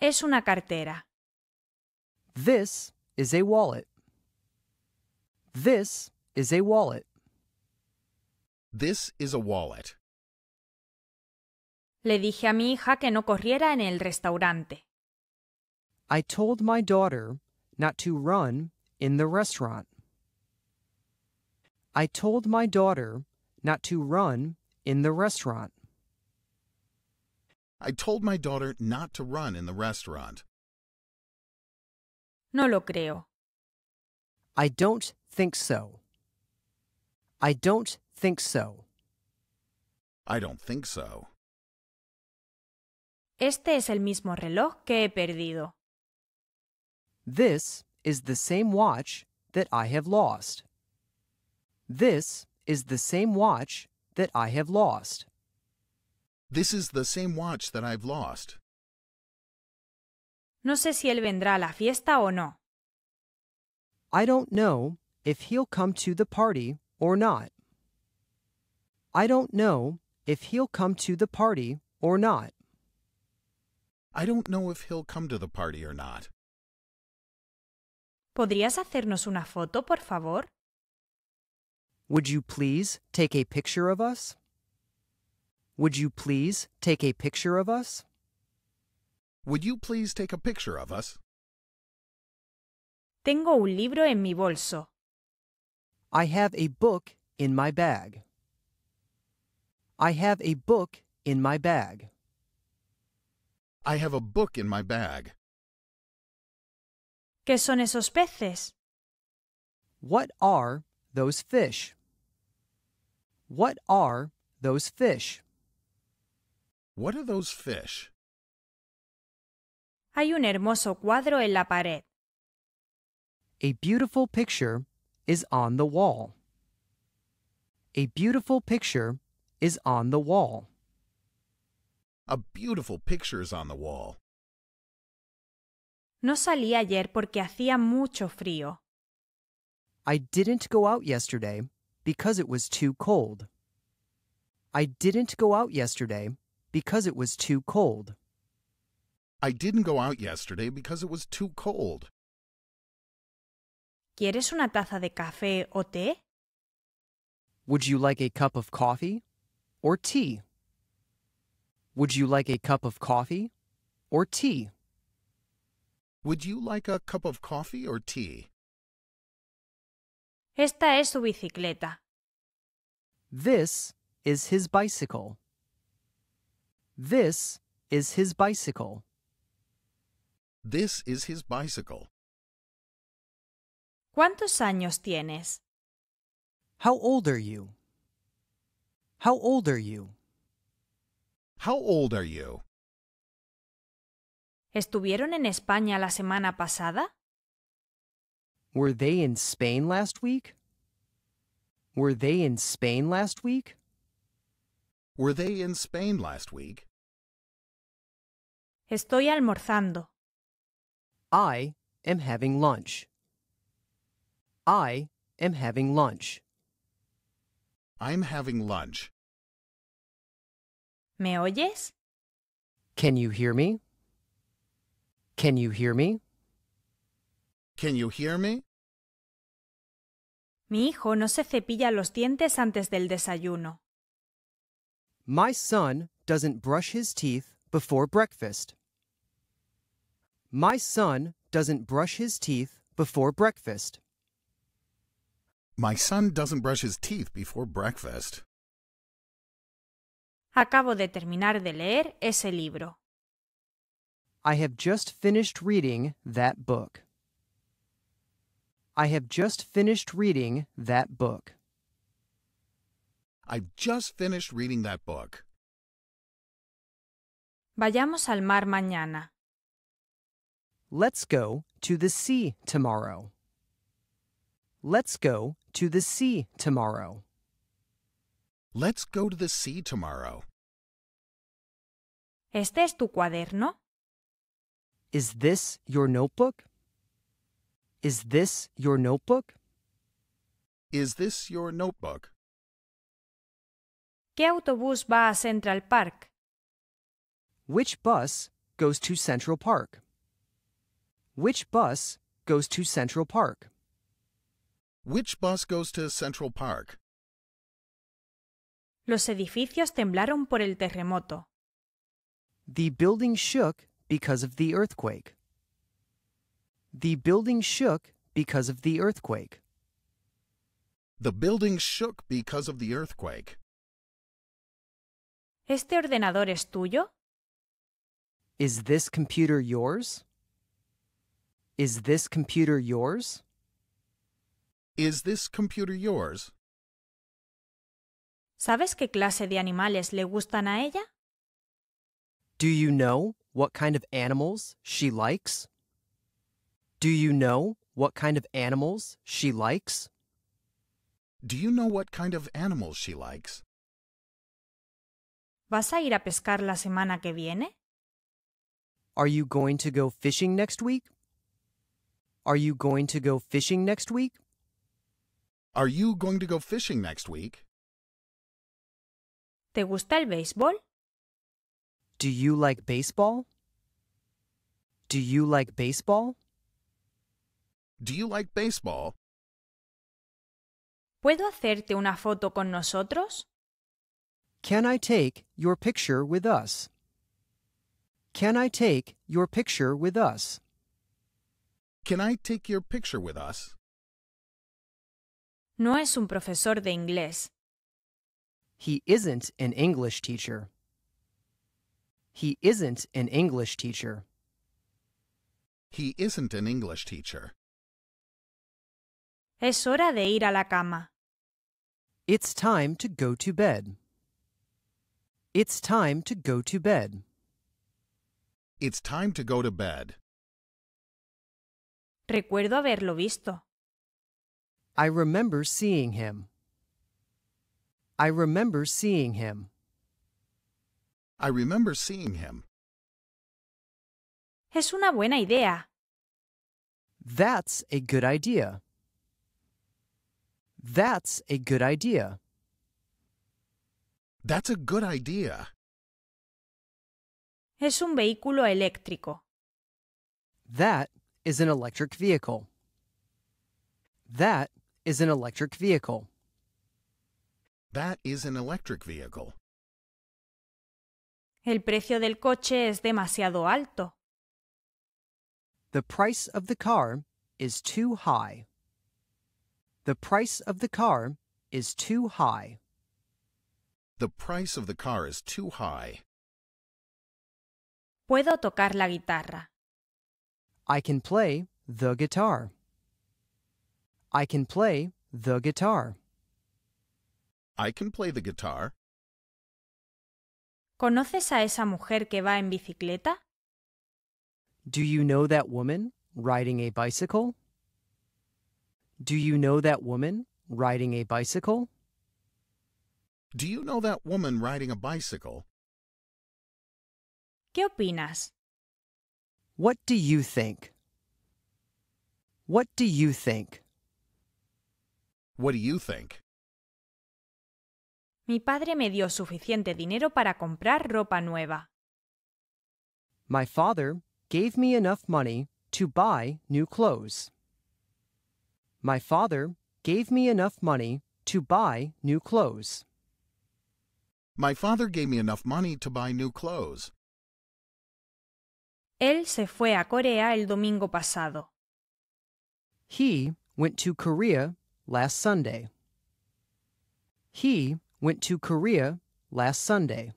Es una cartera. This is a wallet. This is a wallet. This is a wallet. Le dije a mi hija que no corriera en el restaurante. I told my daughter not to run in the restaurant. I told my daughter not to run in the restaurant. I told my daughter not to run in the restaurant. No lo creo. I don't think so. I don't think so. I don't think so. Este es el mismo reloj que he perdido. This is the same watch that I have lost. This is the same watch that I have lost. This is the same watch that I've lost. No sé si él vendrá a la fiesta o no. I don't know if he'll come to the party or not. I don't know if he'll come to the party or not. I don't know if he'll come to the party or not. ¿Podrías hacernos una foto, por favor? Would you please take a picture of us? Would you please take a picture of us? Would you please take a picture of us? Tengo un libro en mi bolso. I have a book in my bag. I have a book in my bag. I have a book in my bag. ¿Qué son esos peces? What are those fish? What are those fish? What are those fish? Hay un hermoso cuadro en la pared. A beautiful picture is on the wall. A beautiful picture is on the wall. A beautiful picture is on the wall. No salí ayer porque hacía mucho frío. I didn't go out yesterday because it was too cold. I didn't go out yesterday because it was too cold. I didn't go out yesterday because it was too cold. ¿Quieres una taza de café o té? Would you like a cup of coffee or tea? Would you like a cup of coffee or tea? Would you like a cup of coffee or tea? Esta es su bicicleta. This is his bicycle. This is his bicycle. This is his bicycle. ¿Cuántos años tienes? How old are you? How old are you? How old are you? ¿Estuvieron en España la semana pasada? Were they in Spain last week? Were they in Spain last week? Were they in Spain last week? Estoy almorzando. I am having lunch. I am having lunch. I'm having lunch. ¿Me oyes? Can you hear me? Can you hear me? Can you hear me? Mi hijo no se cepilla los dientes antes del desayuno. My son doesn't brush his teeth before breakfast. My son doesn't brush his teeth before breakfast. My son doesn't brush his teeth before breakfast. Acabo de terminar de leer ese libro. I have just finished reading that book. I have just finished reading that book. I've just finished reading that book. Vayamos al mar mañana. Let's go to the sea tomorrow. Let's go to the sea tomorrow. Let's go to the sea tomorrow. ¿Este es tu cuaderno? Is this your notebook? Is this your notebook? Is this your notebook? ¿Qué autobús va a Central Park? Which bus goes to Central Park? Which bus goes to Central Park? Which bus goes to Central Park? Los edificios temblaron por el terremoto. The building shook because of the earthquake. The building shook because of the earthquake. The building shook because of the earthquake. ¿Este ordenador es tuyo? Is this computer yours? Is this computer yours? Is this computer yours? ¿Sabes qué clase de animales le gustan a ella? Do you know what kind of animals she likes? Do you know what kind of animals she likes? Do you know what kind of animals she likes? ¿Vas a ir a pescar la semana que viene? Are you going to go fishing next week? Are you going to go fishing next week? Are you going to go fishing next week? ¿Te gusta el béisbol? Do you like baseball? Do you like baseball? Do you like baseball? ¿Puedo hacerte una foto con nosotros? Can I take your picture with us? Can I take your picture with us? Can I take your picture with us? No es un profesor de inglés. He isn't an English teacher. He isn't an English teacher. He isn't an English teacher. Es hora de ir a la cama. It's time to go to bed. It's time to go to bed. It's time to go to bed. Recuerdo haberlo visto. I remember seeing him. I remember seeing him. I remember seeing him. Es una buena idea. That's a good idea. That's a good idea. That's a good idea. Es un vehículo eléctrico. That is an electric vehicle. That is an electric vehicle. That is an electric vehicle. El precio del coche es demasiado alto. The price of the car is too high. The price of the car is too high. The price of the car is too high. Puedo tocar la guitarra. I can play the guitar. I can play the guitar. I can play the guitar. ¿Conoces a esa mujer que va en bicicleta? Do you know that woman riding a bicycle? Do you know that woman riding a bicycle? Do you know that woman riding a bicycle? ¿Qué opinas? What do you think? What do you think? What do you think? Mi padre me dio suficiente dinero para comprar ropa nueva. My father gave me enough money to buy new clothes. My father gave me enough money to buy new clothes. My father gave me enough money to buy new clothes. Él se fue a Corea el domingo pasado. He went to Korea last Sunday. He went to Korea last Sunday.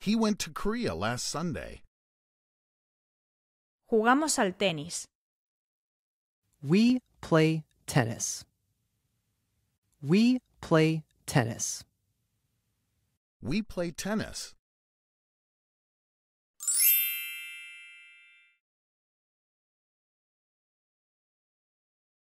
He went to Korea last Sunday. Jugamos al tenis. We play tennis. We play tennis. We play tennis.